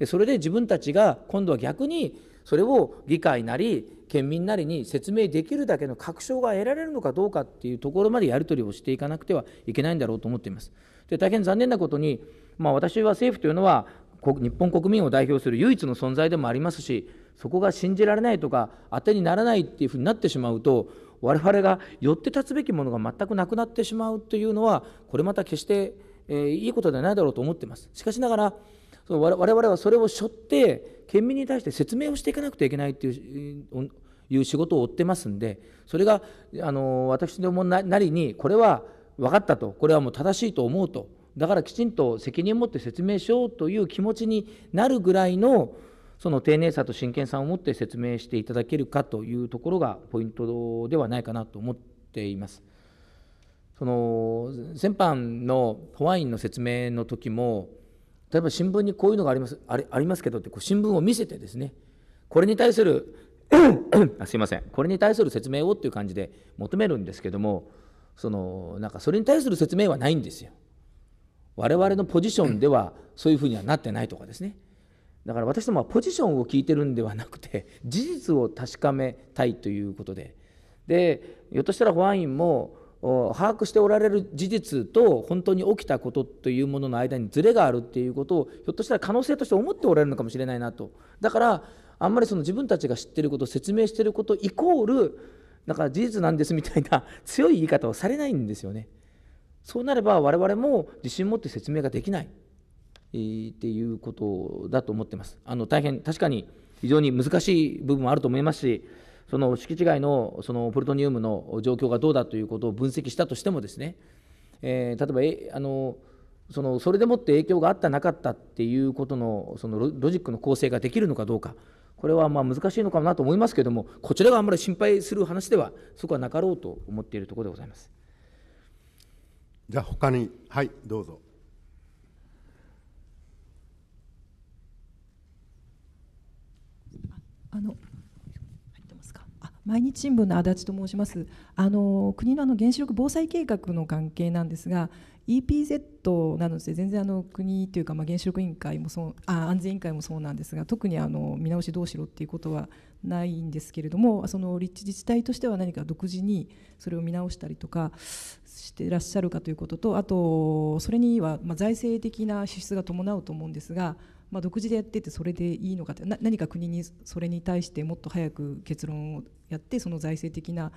それで自分たちが今度は逆にそれを議会なり県民なりに説明できるだけの確証が得られるのかどうかっていうところまでやり取りをしていかなくてはいけないんだろうと思っています。で大変残念なことに、まあ、私は政府というのは日本国民を代表する唯一の存在でもありますしそこが信じられないとか当てにならないっていうふうになってしまうと我々が寄って立つべきものが全くなくなってしまうというのはこれまた決して、えー、いいことではないだろうと思っています。しかしながらその我々はそれを背負って県民に対して説明をしていかなくてはいけないといういう仕事を負ってますんでそれがあの私どもなりにこれは分かったとこれはもう正しいと思うとだからきちんと責任を持って説明しようという気持ちになるぐらいのその丁寧さと真剣さを持って説明していただけるかというところがポイントではないかなと思っています。その先般のホワインの説明の時も例えば新聞にこういうのがありますあれありますけどってこう新聞を見せてですねこれに対するあすいませんこれに対する説明をっていう感じで求めるんですけどもそのなんかそれに対する説明はないんですよ。我々のポジションではそういうふうにはなってないとかですね。だから私どもはポジションを聞いてるんではなくて事実を確かめたいということででひょっとしたら保安員も把握しておられる事実と本当に起きたことというものの間にずれがあるっていうことをひょっとしたら可能性として思っておられるのかもしれないなとだからあんまりその自分たちが知ってること説明してることイコールだから事実なんですみたいな強い言い方をされないんですよねそうなれば我々も自信持って説明ができない、っていうことだと思ってますあの大変確かに非常に難しい部分もあると思いますしその敷地外のそのプルトニウムの状況がどうだということを分析したとしてもですね、えー、例えばえあのそのそれでもって影響があったなかったっていうことのそのロジックの構成ができるのかどうかこれはまあ難しいのかなと思いますけれどもこちらがあんまり心配する話ではそこはなかろうと思っているところでございます。じゃあ他にはいどうぞ。あの毎日新聞の足立と申しますあの国のあの原子力防災計画の関係なんですが EPZ などで全然あの国というか、まあ、原子力委員会もそうあ安全委員会もそうなんですが特にあの見直しどうしろっていうことはないんですけれどもその立地自治体としては何か独自にそれを見直したりとかしてらっしゃるかということとあとそれには、ま財政的な支出が伴うと思うんですがまあ、独自でやっててそれでいいのかってな何か国にそれに対してもっと早く結論をやってその財政的な、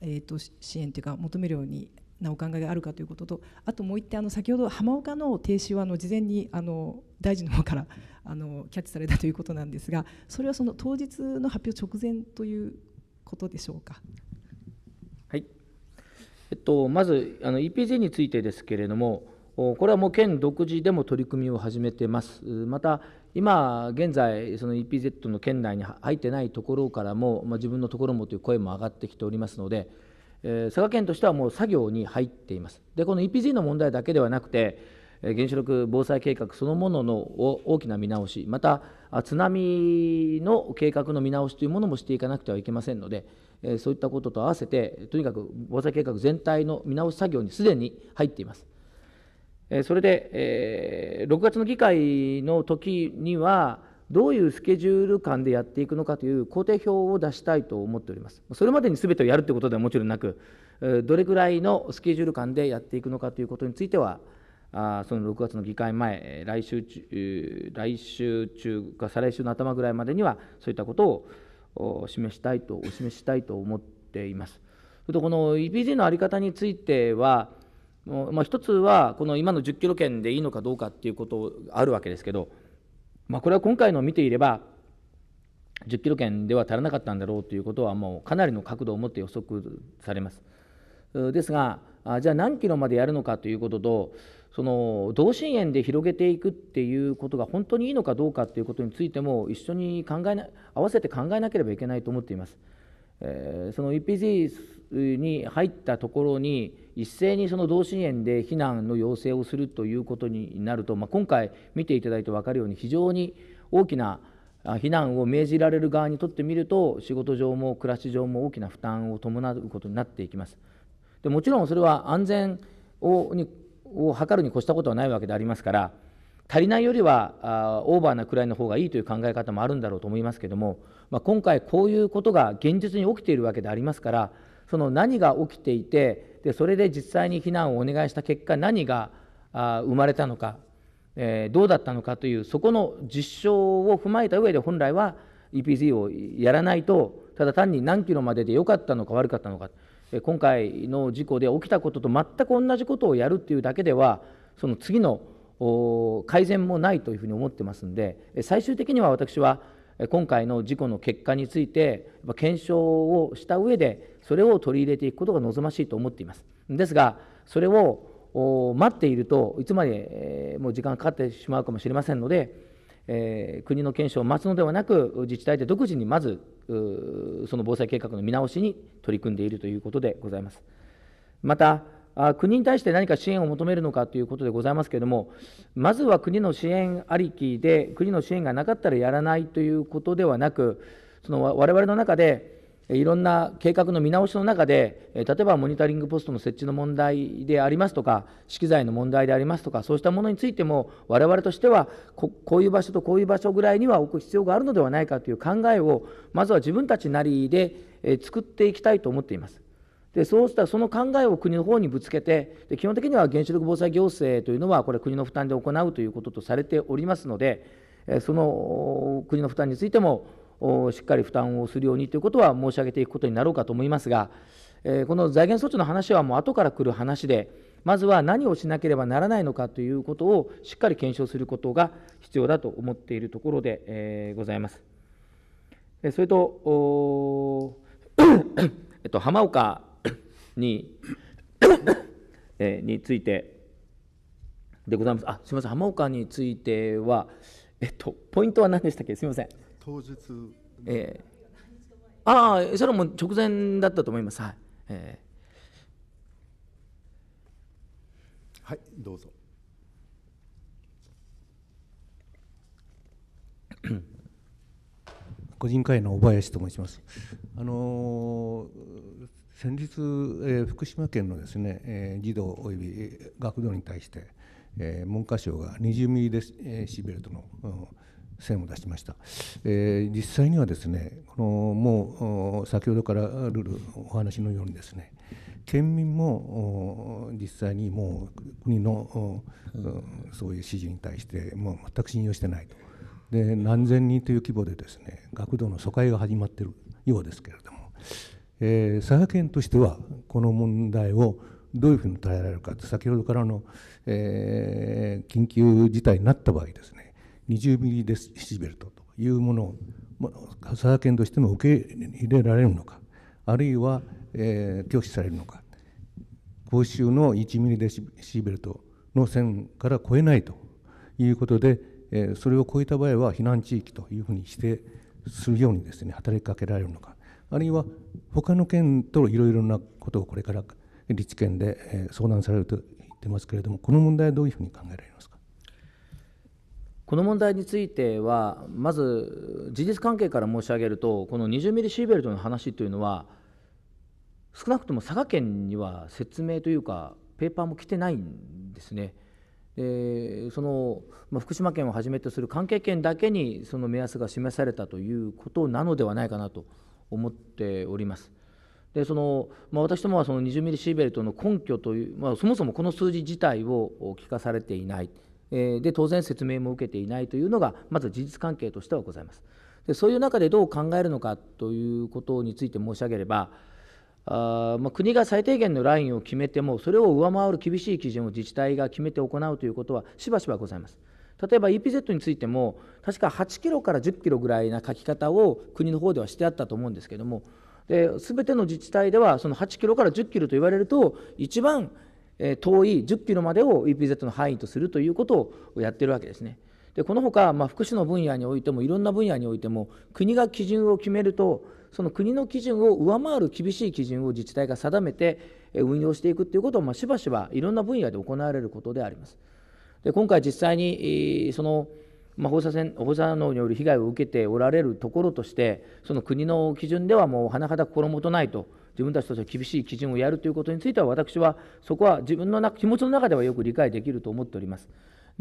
えーと、支援というか求めるようになお考えがあるかということとあともう一点あの先ほど浜岡の停止はあの事前にあの大臣の方から あのキャッチされたということなんですがそれはその当日の発表直前ということでしょうか。はいえっと、まずあの EPJ についてですけれども、これはもう県独自でも取り組みを始めてます。また今現在その EPZ の県内に入ってないところからも、まあ、自分のところもという声も上がってきておりますので、えー、佐賀県としてはもう作業に入っています。でこの EPZ の問題だけではなくて原子力防災計画そのものの大きな見直しまた津波の計画の見直しというものもしていかなくてはいけませんのでそういったことと合わせてとにかく防災計画全体の見直し作業にすでに入っています。えそれで、え6月の議会の時にはどういうスケジュール感でやっていくのかという工程表を出したいと思っておりますそれまでに全てをやるということではもちろんなくどれぐらいのスケジュール感でやっていくのかということについてはあその6月の議会前来週中来週中か再来週の頭ぐらいまでにはそういったことを示したいとお示ししたいと思っています。それとこの EPG の在り方についてはまあ、一つはこの今の10キロ圏でいいのかどうかっていうことあるわけですけど、まあ、これは今回のを見ていれば10キロ圏では足らなかったんだろうということはもうかなりの角度を持って予測されます。ですがじゃあ何キロまでやるのかということとその同心円で広げていくっていうことが本当にいいのかどうかっていうことについても一緒に考えな合わせて考えなければいけないと思っています。えー、その EPG に入ったところに一斉にその同心円で避難の要請をするということになると、まあ、今回見ていただいて分かるように非常に大きな避難を命じられる側にとってみると仕事上も暮らし上も大きな負担を伴うことになっていきます。でもちろんそれは安全をにを図るに越したことはないわけでありますから足りないよりはオーバーなくらいの方がいいという考え方もあるんだろうと思いますけども、まあ、今回こういうことが現実に起きているわけでありますからその何が起きていてでそれで実際に避難をお願いした結果何が生まれたのか、えー、どうだったのかというそこの実証を踏まえた上で本来は EPZ をやらないとただ単に何キロまでで良かったのか悪かったのか今回の事故で起きたことと全く同じことをやるっていうだけではその次の改善もないというふうに思ってますんで最終的には私は今回の事故の結果について検証をした上でそれを取り入れていくことが望ましいと思っていますですがそれを待っているといつまでもう時間がかかってしまうかもしれませんのでえ国の検証を待つのではなく自治体で独自にまずその防災計画の見直しに取り組んでいるということでございますまた国に対して何か支援を求めるのかということでございますけれども、まずは国の支援ありきで、国の支援がなかったらやらないということではなく、その我々の中で、いろんな計画の見直しの中で、例えばモニタリングポストの設置の問題でありますとか、資機材の問題でありますとか、そうしたものについても、我々としてはこ、こういう場所とこういう場所ぐらいには置く必要があるのではないかという考えを、まずは自分たちなりで作っていきたいと思っています。でそうしたその考えを国の方にぶつけてで基本的には原子力防災行政というのはこれ国の負担で行うということとされておりますのでその国の負担についてもしっかり負担をするようにということは申し上げていくことになろうかと思いますがこの財源措置の話はもう後から来る話でまずは何をしなければならないのかということをしっかり検証することが必要だと思っているところでございます。それと、浜岡にえー、についてでございます。あすみません浜岡については、えっと、ポイントは何でしたっけすみません。当日、えーああそれも直前だったと思いますはい、えー、はいどうぞ 個人会の小林と申しますあのー先日、えー、福島県のですね、えー、児童及び学童に対して、えー、文科省が20ミリデシ、ー、シベルトの、うん線を出しました、えー、実際にはですねこのもう先ほどからルールお話のようにですね県民も実際にもう国の、うん、そういう指示に対してもう全く信用してないとで何千人という規模でですね学童の疎開が始まっているようですけれどもえー、佐賀県としてはこの問題をどういうふうに捉えられるか先ほどからの、えー、緊急事態になった場合ですね20ミリデシベルトというものを佐賀県としても受け入れられるのかあるいは、えー、拒否されるのか公衆の1ミリデシベルトの線から超えないということで、えー、それを超えた場合は避難地域というふうに指定するようにですね働きかけられるのかあるいは他の県といろいろなことをこれから立地県で相談されると言ってますけれども、この問題はどういうふうに考えられますか。この問題については、まず事実関係から申し上げると、この20ミリシーベルトの話というのは、少なくとも佐賀県には説明というか、ペーパーも来てないんですね。でそのま福島県をはじめとする関係県だけにその目安が示されたということなのではないかなと思っております。でそのまあ、私どもはその2 0ミリシーベルトの根拠という、まあ、そもそもこの数字自体を聞かされていない、えー、で当然説明も受けていないというのがまず事実関係としてはございます。でそういう中でどう考えるのかということについて申し上げればあ、まあ、国が最低限のラインを決めてもそれを上回る厳しい基準を自治体が決めて行うということはしばしばございます。例えば EPZ についても確か8キロから10キロぐらいな書き方を国の方ではしてあったと思うんですけどもですべての自治体ではその8キロから10キロと言われると一番遠い10キロまでを EPZ の範囲とするということをやってるわけですね。でこのほか、まあ、福祉の分野においてもいろんな分野においても国が基準を決めるとその国の基準を上回る厳しい基準を自治体が定めて運用していくということを、まあ、しばしばいろんな分野で行われることであります。で今回実際にその、まあ、放射線放射能による被害を受けておられるところとしてその国の基準ではもう甚だ心もとないと自分たちとしては厳しい基準をやるということについては私はそこは自分の気持ちの中ではよく理解できると思っております。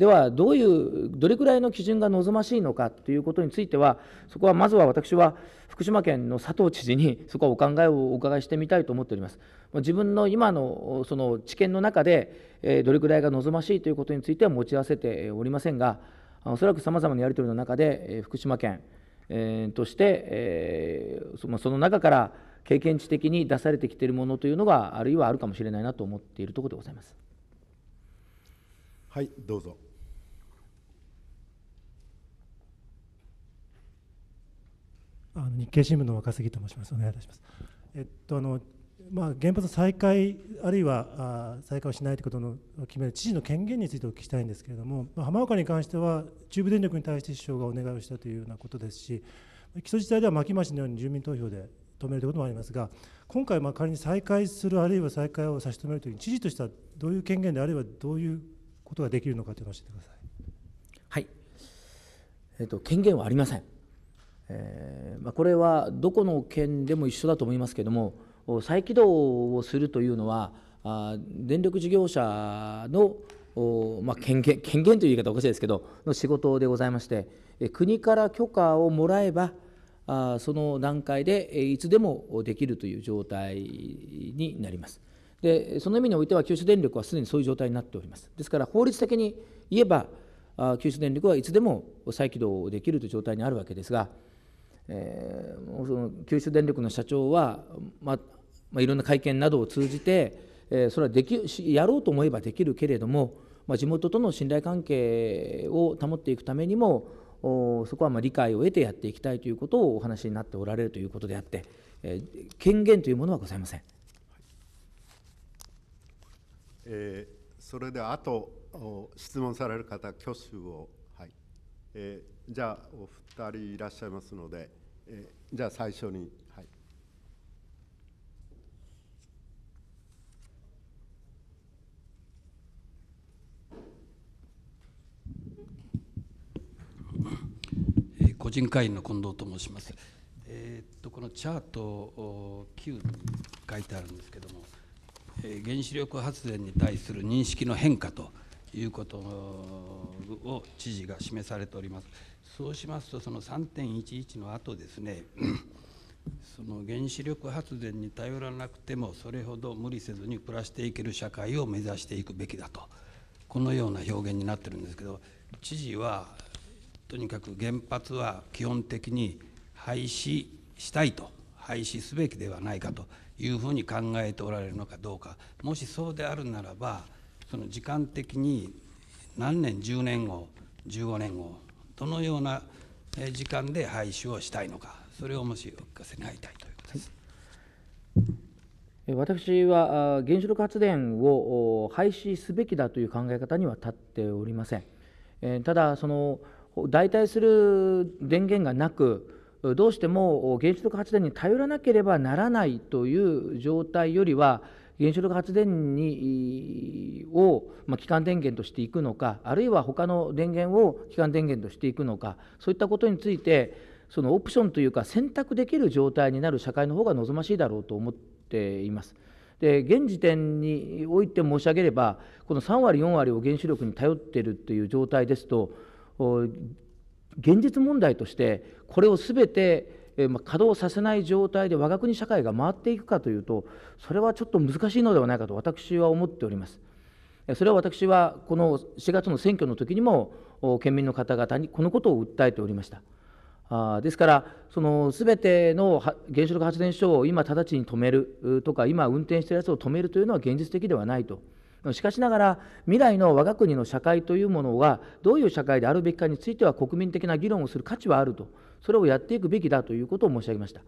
ではどういうどれくらいの基準が望ましいのかということについてはそこはまずは私は福島県の佐藤知事にそこはお考えをお伺いしてみたいと思っております自分の今のその知見の中で、えどれくらいが望ましいということについては持ち合わせておりませんがおそらくさまざまなやり取りの中で、え福島県、えとして、えそのその中から経験値的に出されてきているものというのがあるいはあるかもしれないなと思っているところでございます。はいどうぞあの日経新聞の若杉と申します。お願いいたします。えっとあのまあ、原発再開、あるいは再開をしないということの決める知事の権限についてお聞きしたいんですけれども、まあ、浜岡に関しては、中部電力に対して首相がお願いをしたというようなことですし、基礎自体では牧町のように住民投票で止めるということもありますが、今回、仮に再開する、あるいは再開を差し止めるという、知事としてはどういう権限で、あるいはどういうことができるのかというのを教えてください。はいえっと、権限はありません。えー、まあ、これはどこの県でも一緒だと思いますけども再起動をするというのはあ電力事業者のお、まあ、権限権限という言い方おかしいですけどの仕事でございまして国から許可をもらえばあその段階でいつでもできるという状態になります。でその意味においては九州電力はすでにそういう状態になっております。ですから法律的に言えば九州電力はいつでも再起動できるという状態にあるわけですがえー、その九州電力の社長は、まあ、まあ、いろんな会見などを通じて、えー、それはできやろうと思えばできるけれども、まあ、地元との信頼関係を保っていくためにもそこはまあ理解を得てやっていきたいということをお話になっておられるということであって、えー、権限というものはございません。えー、それであと質問される方挙手を、はいえー、じゃあ、お二人いらっしゃいますので、えー、じゃあ、最初に。はい個人会員の近藤と申します。えー、っとこのチャート9に書いてあるんですけども、えー、原子力発電に対する認識の変化ということを知事が示されております。そうしますと、その3.11の後ですね、その原子力発電に頼らなくても、それほど無理せずに暮らしていける社会を目指していくべきだと、このような表現になってるんですけど、知事はとにかく原発は基本的に廃止したいと、廃止すべきではないかというふうに考えておられるのかどうか、もしそうであるならば、その時間的に何年10年後15年後どのような時間で廃止をしたいのかそれをもしお聞かせ願いたいということです。は私は原子力発電を廃止すべきだという考え方には立っておりません。ただその代替する電源がなくどうしても原子力発電に頼らなければならないという状態よりは原子力発電にを、まあ、基幹電源としていくのかあるいは他の電源を基幹電源としていくのかそういったことについてそのオプションというか選択できる状態になる社会の方が望ましいだろうと思っています。で現時点において申し上げればこの3割4割を原子力に頼っているという状態ですと現実問題としてこれを全て稼働させない状態で我が国社会が回っていくかというとそれはちょっと難しいのではないかと私は思っております。それは私はこの4月の選挙の時にも県民の方々にこのことを訴えておりました。ですから、そのすべての原子力発電所を今直ちに止めるとか、今運転しているやつを止めるというのは現実的ではないと。しかしながら、未来の我が国の社会というものは、どういう社会であるべきかについては、国民的な議論をする価値はあると、それをやっていくべきだということを申し上げました。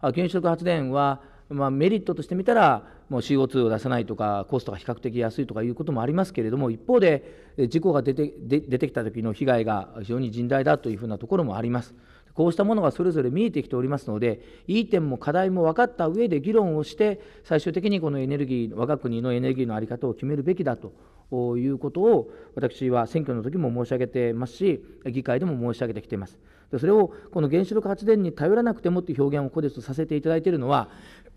原子力発電は、まあ、メリットとしてみたら CO2 を出さないとかコストが比較的安いとかいうこともありますけれども一方で事故が出て出てきた時の被害が非常に甚大だというふうなところもあります。こうしたものがそれぞれ見えてきておりますので、いい点も課題も分かった上で議論をして、最終的にこのエネルギー、我が国のエネルギーの在り方を決めるべきだとということを私は選挙の時も申し上げてますし議会でも申し上げてきていますそれをこの原子力発電に頼らなくてもという表現をここでさせていただいているのは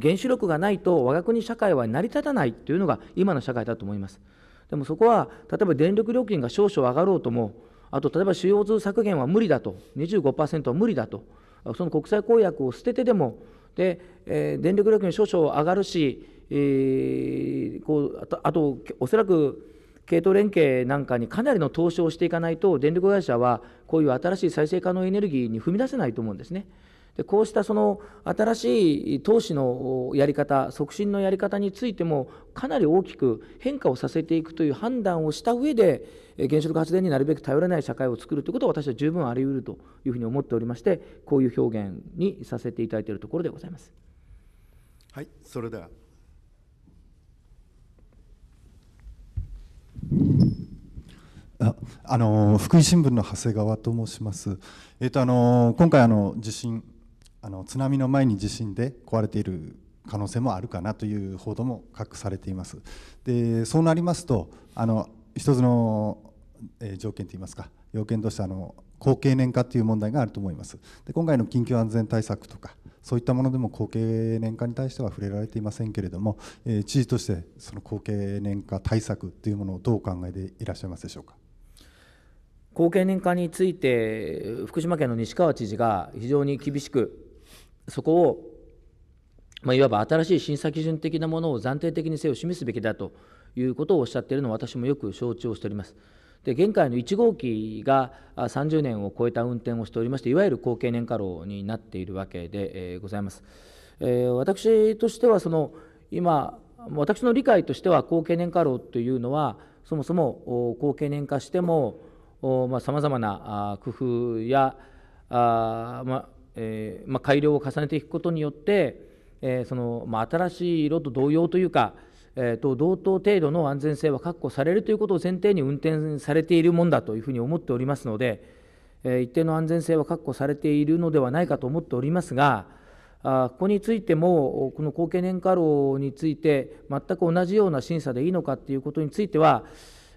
原子力がないと我が国社会は成り立たないというのが今の社会だと思いますでもそこは例えば電力料金が少々上がろうともあと例えば CO2 削減は無理だと25%は無理だとその国際公約を捨ててでもで、えー、電力料金少々上がるしえー、こうあとあとおそらく系統連携なんかにかなりの投資をしていかないと電力会社はこういう新しい再生可能エネルギーに踏み出せないと思うんですね。でこうしたその新しい投資のやり方促進のやり方についてもかなり大きく変化をさせていくという判断をした上で原子力発電になるべく頼らない社会を作るということは私は十分あり得るというふうに思っておりましてこういう表現にさせていただいているところでございます。はいそれではああの福井新聞の長谷川と申します。えっ、ー、とあの今回あの地震あの津波の前に地震で壊れている可能性もあるかなという報道も隠されています。でそうなりますとあの一つの、えー、条件といいますか要件としてあの高経年化という問題があると思います。で今回の緊急安全対策とかそういったものでも後継年化に対しては触れられていませんけれども、えー、知事としてその後継年化対策というものをどうお考えでいらっしゃいますでしょうか。後継年化について福島県の西川知事が非常に厳しくそこを、まあ、いわば新しい審査基準的なものを暫定的に性を示すべきだということをおっしゃっているのを私もよく承知をしております。で現在の1号機が30年を超えた運転をしておりましていわゆる後継年化労になっているわけでございます。えー、私としてはその今私の理解としては高経年化労というのはそもそも高経年化してもさまざ、まな工夫やあ、まえー、ま改良を重ねていくことによって、えー、そのま新しい色と同様というか、えー、と同等程度の安全性は確保されるということを前提に運転されているもんだというふうに思っておりますので、え一定の安全性は確保されているのではないかと思っておりますが、あここについても、この後継年間労について、全く同じような審査でいいのかということについては、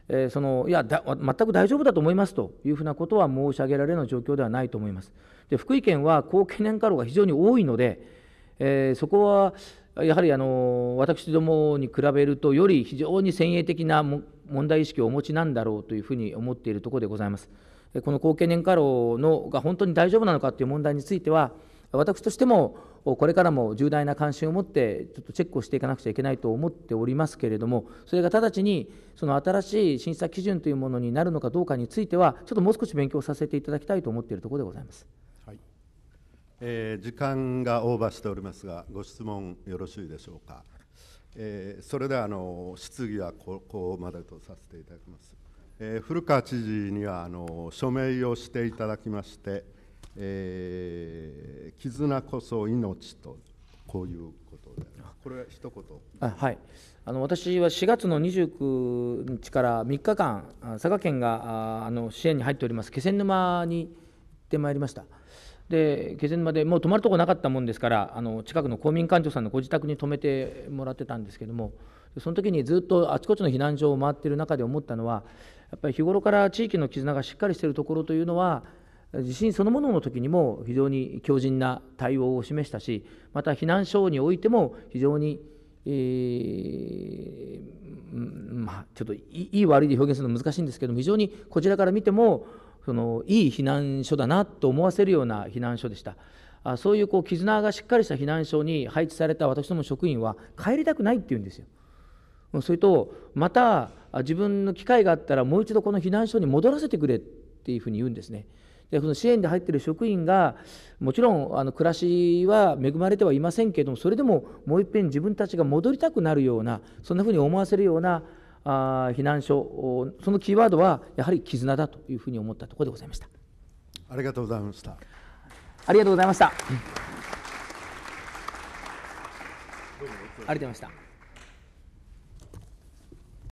えー、そのいやだ全く大丈夫だと思いますというふうなことは申し上げられない状況ではないと思います。で福井県は高懸念家老が非常に多いので、えー、そこはやはりあの私どもに比べるとより非常に先鋭的な問題意識をお持ちなんだろうというふうに思っているところでございます。この高経年過労のが本当に大丈夫なのかという問題については私としてもこれからも重大な関心を持ってちょっとチェックをしていかなくちゃいけないと思っておりますけれどもそれが直ちにその新しい審査基準というものになるのかどうかについてはちょっともう少し勉強させていただきたいと思っているところでございます、はいえー、時間がオーバーしておりますがご質問よろしいでしょうか、えー、それではあの質疑はここまでとさせていただきます、えー、古川知事にはあの署名をしていただきましてえー、絆こそ命とこういうことでこれは一言あはいあの私は4月の29日から3日間佐賀県があの支援に入っております気仙沼に行ってまいりましたで気仙沼でもう泊まるとこなかったもんですからあの近くの公民館長さんのご自宅に泊めてもらってたんですけどもその時にずっとあちこちの避難所を回っている中で思ったのはやっぱり日頃から地域の絆がしっかりしているところというのは地震そのものの時にも非常に強靭な対応を示したしまた避難所においても非常に、えー、まあ、ちょっといい悪いで表現するの難しいんですけども非常にこちらから見てもそのいい避難所だなと思わせるような避難所でした。あそういうこう絆がしっかりした避難所に配置された私ども職員は帰りたくないって言うんですよ。それとまた自分の機会があったらもう一度この避難所に戻らせてくれっていうふうに言うんですね。でその支援で入っている職員がもちろんあの暮らしは恵まれてはいませんけれどもそれでももういっぺん自分たちが戻りたくなるようなそんなふうに思わせるようなあ避難所そのキーワードはやはり絆だというふうに思ったところでございましたありがとうございましたありがとうございましたありがとうございました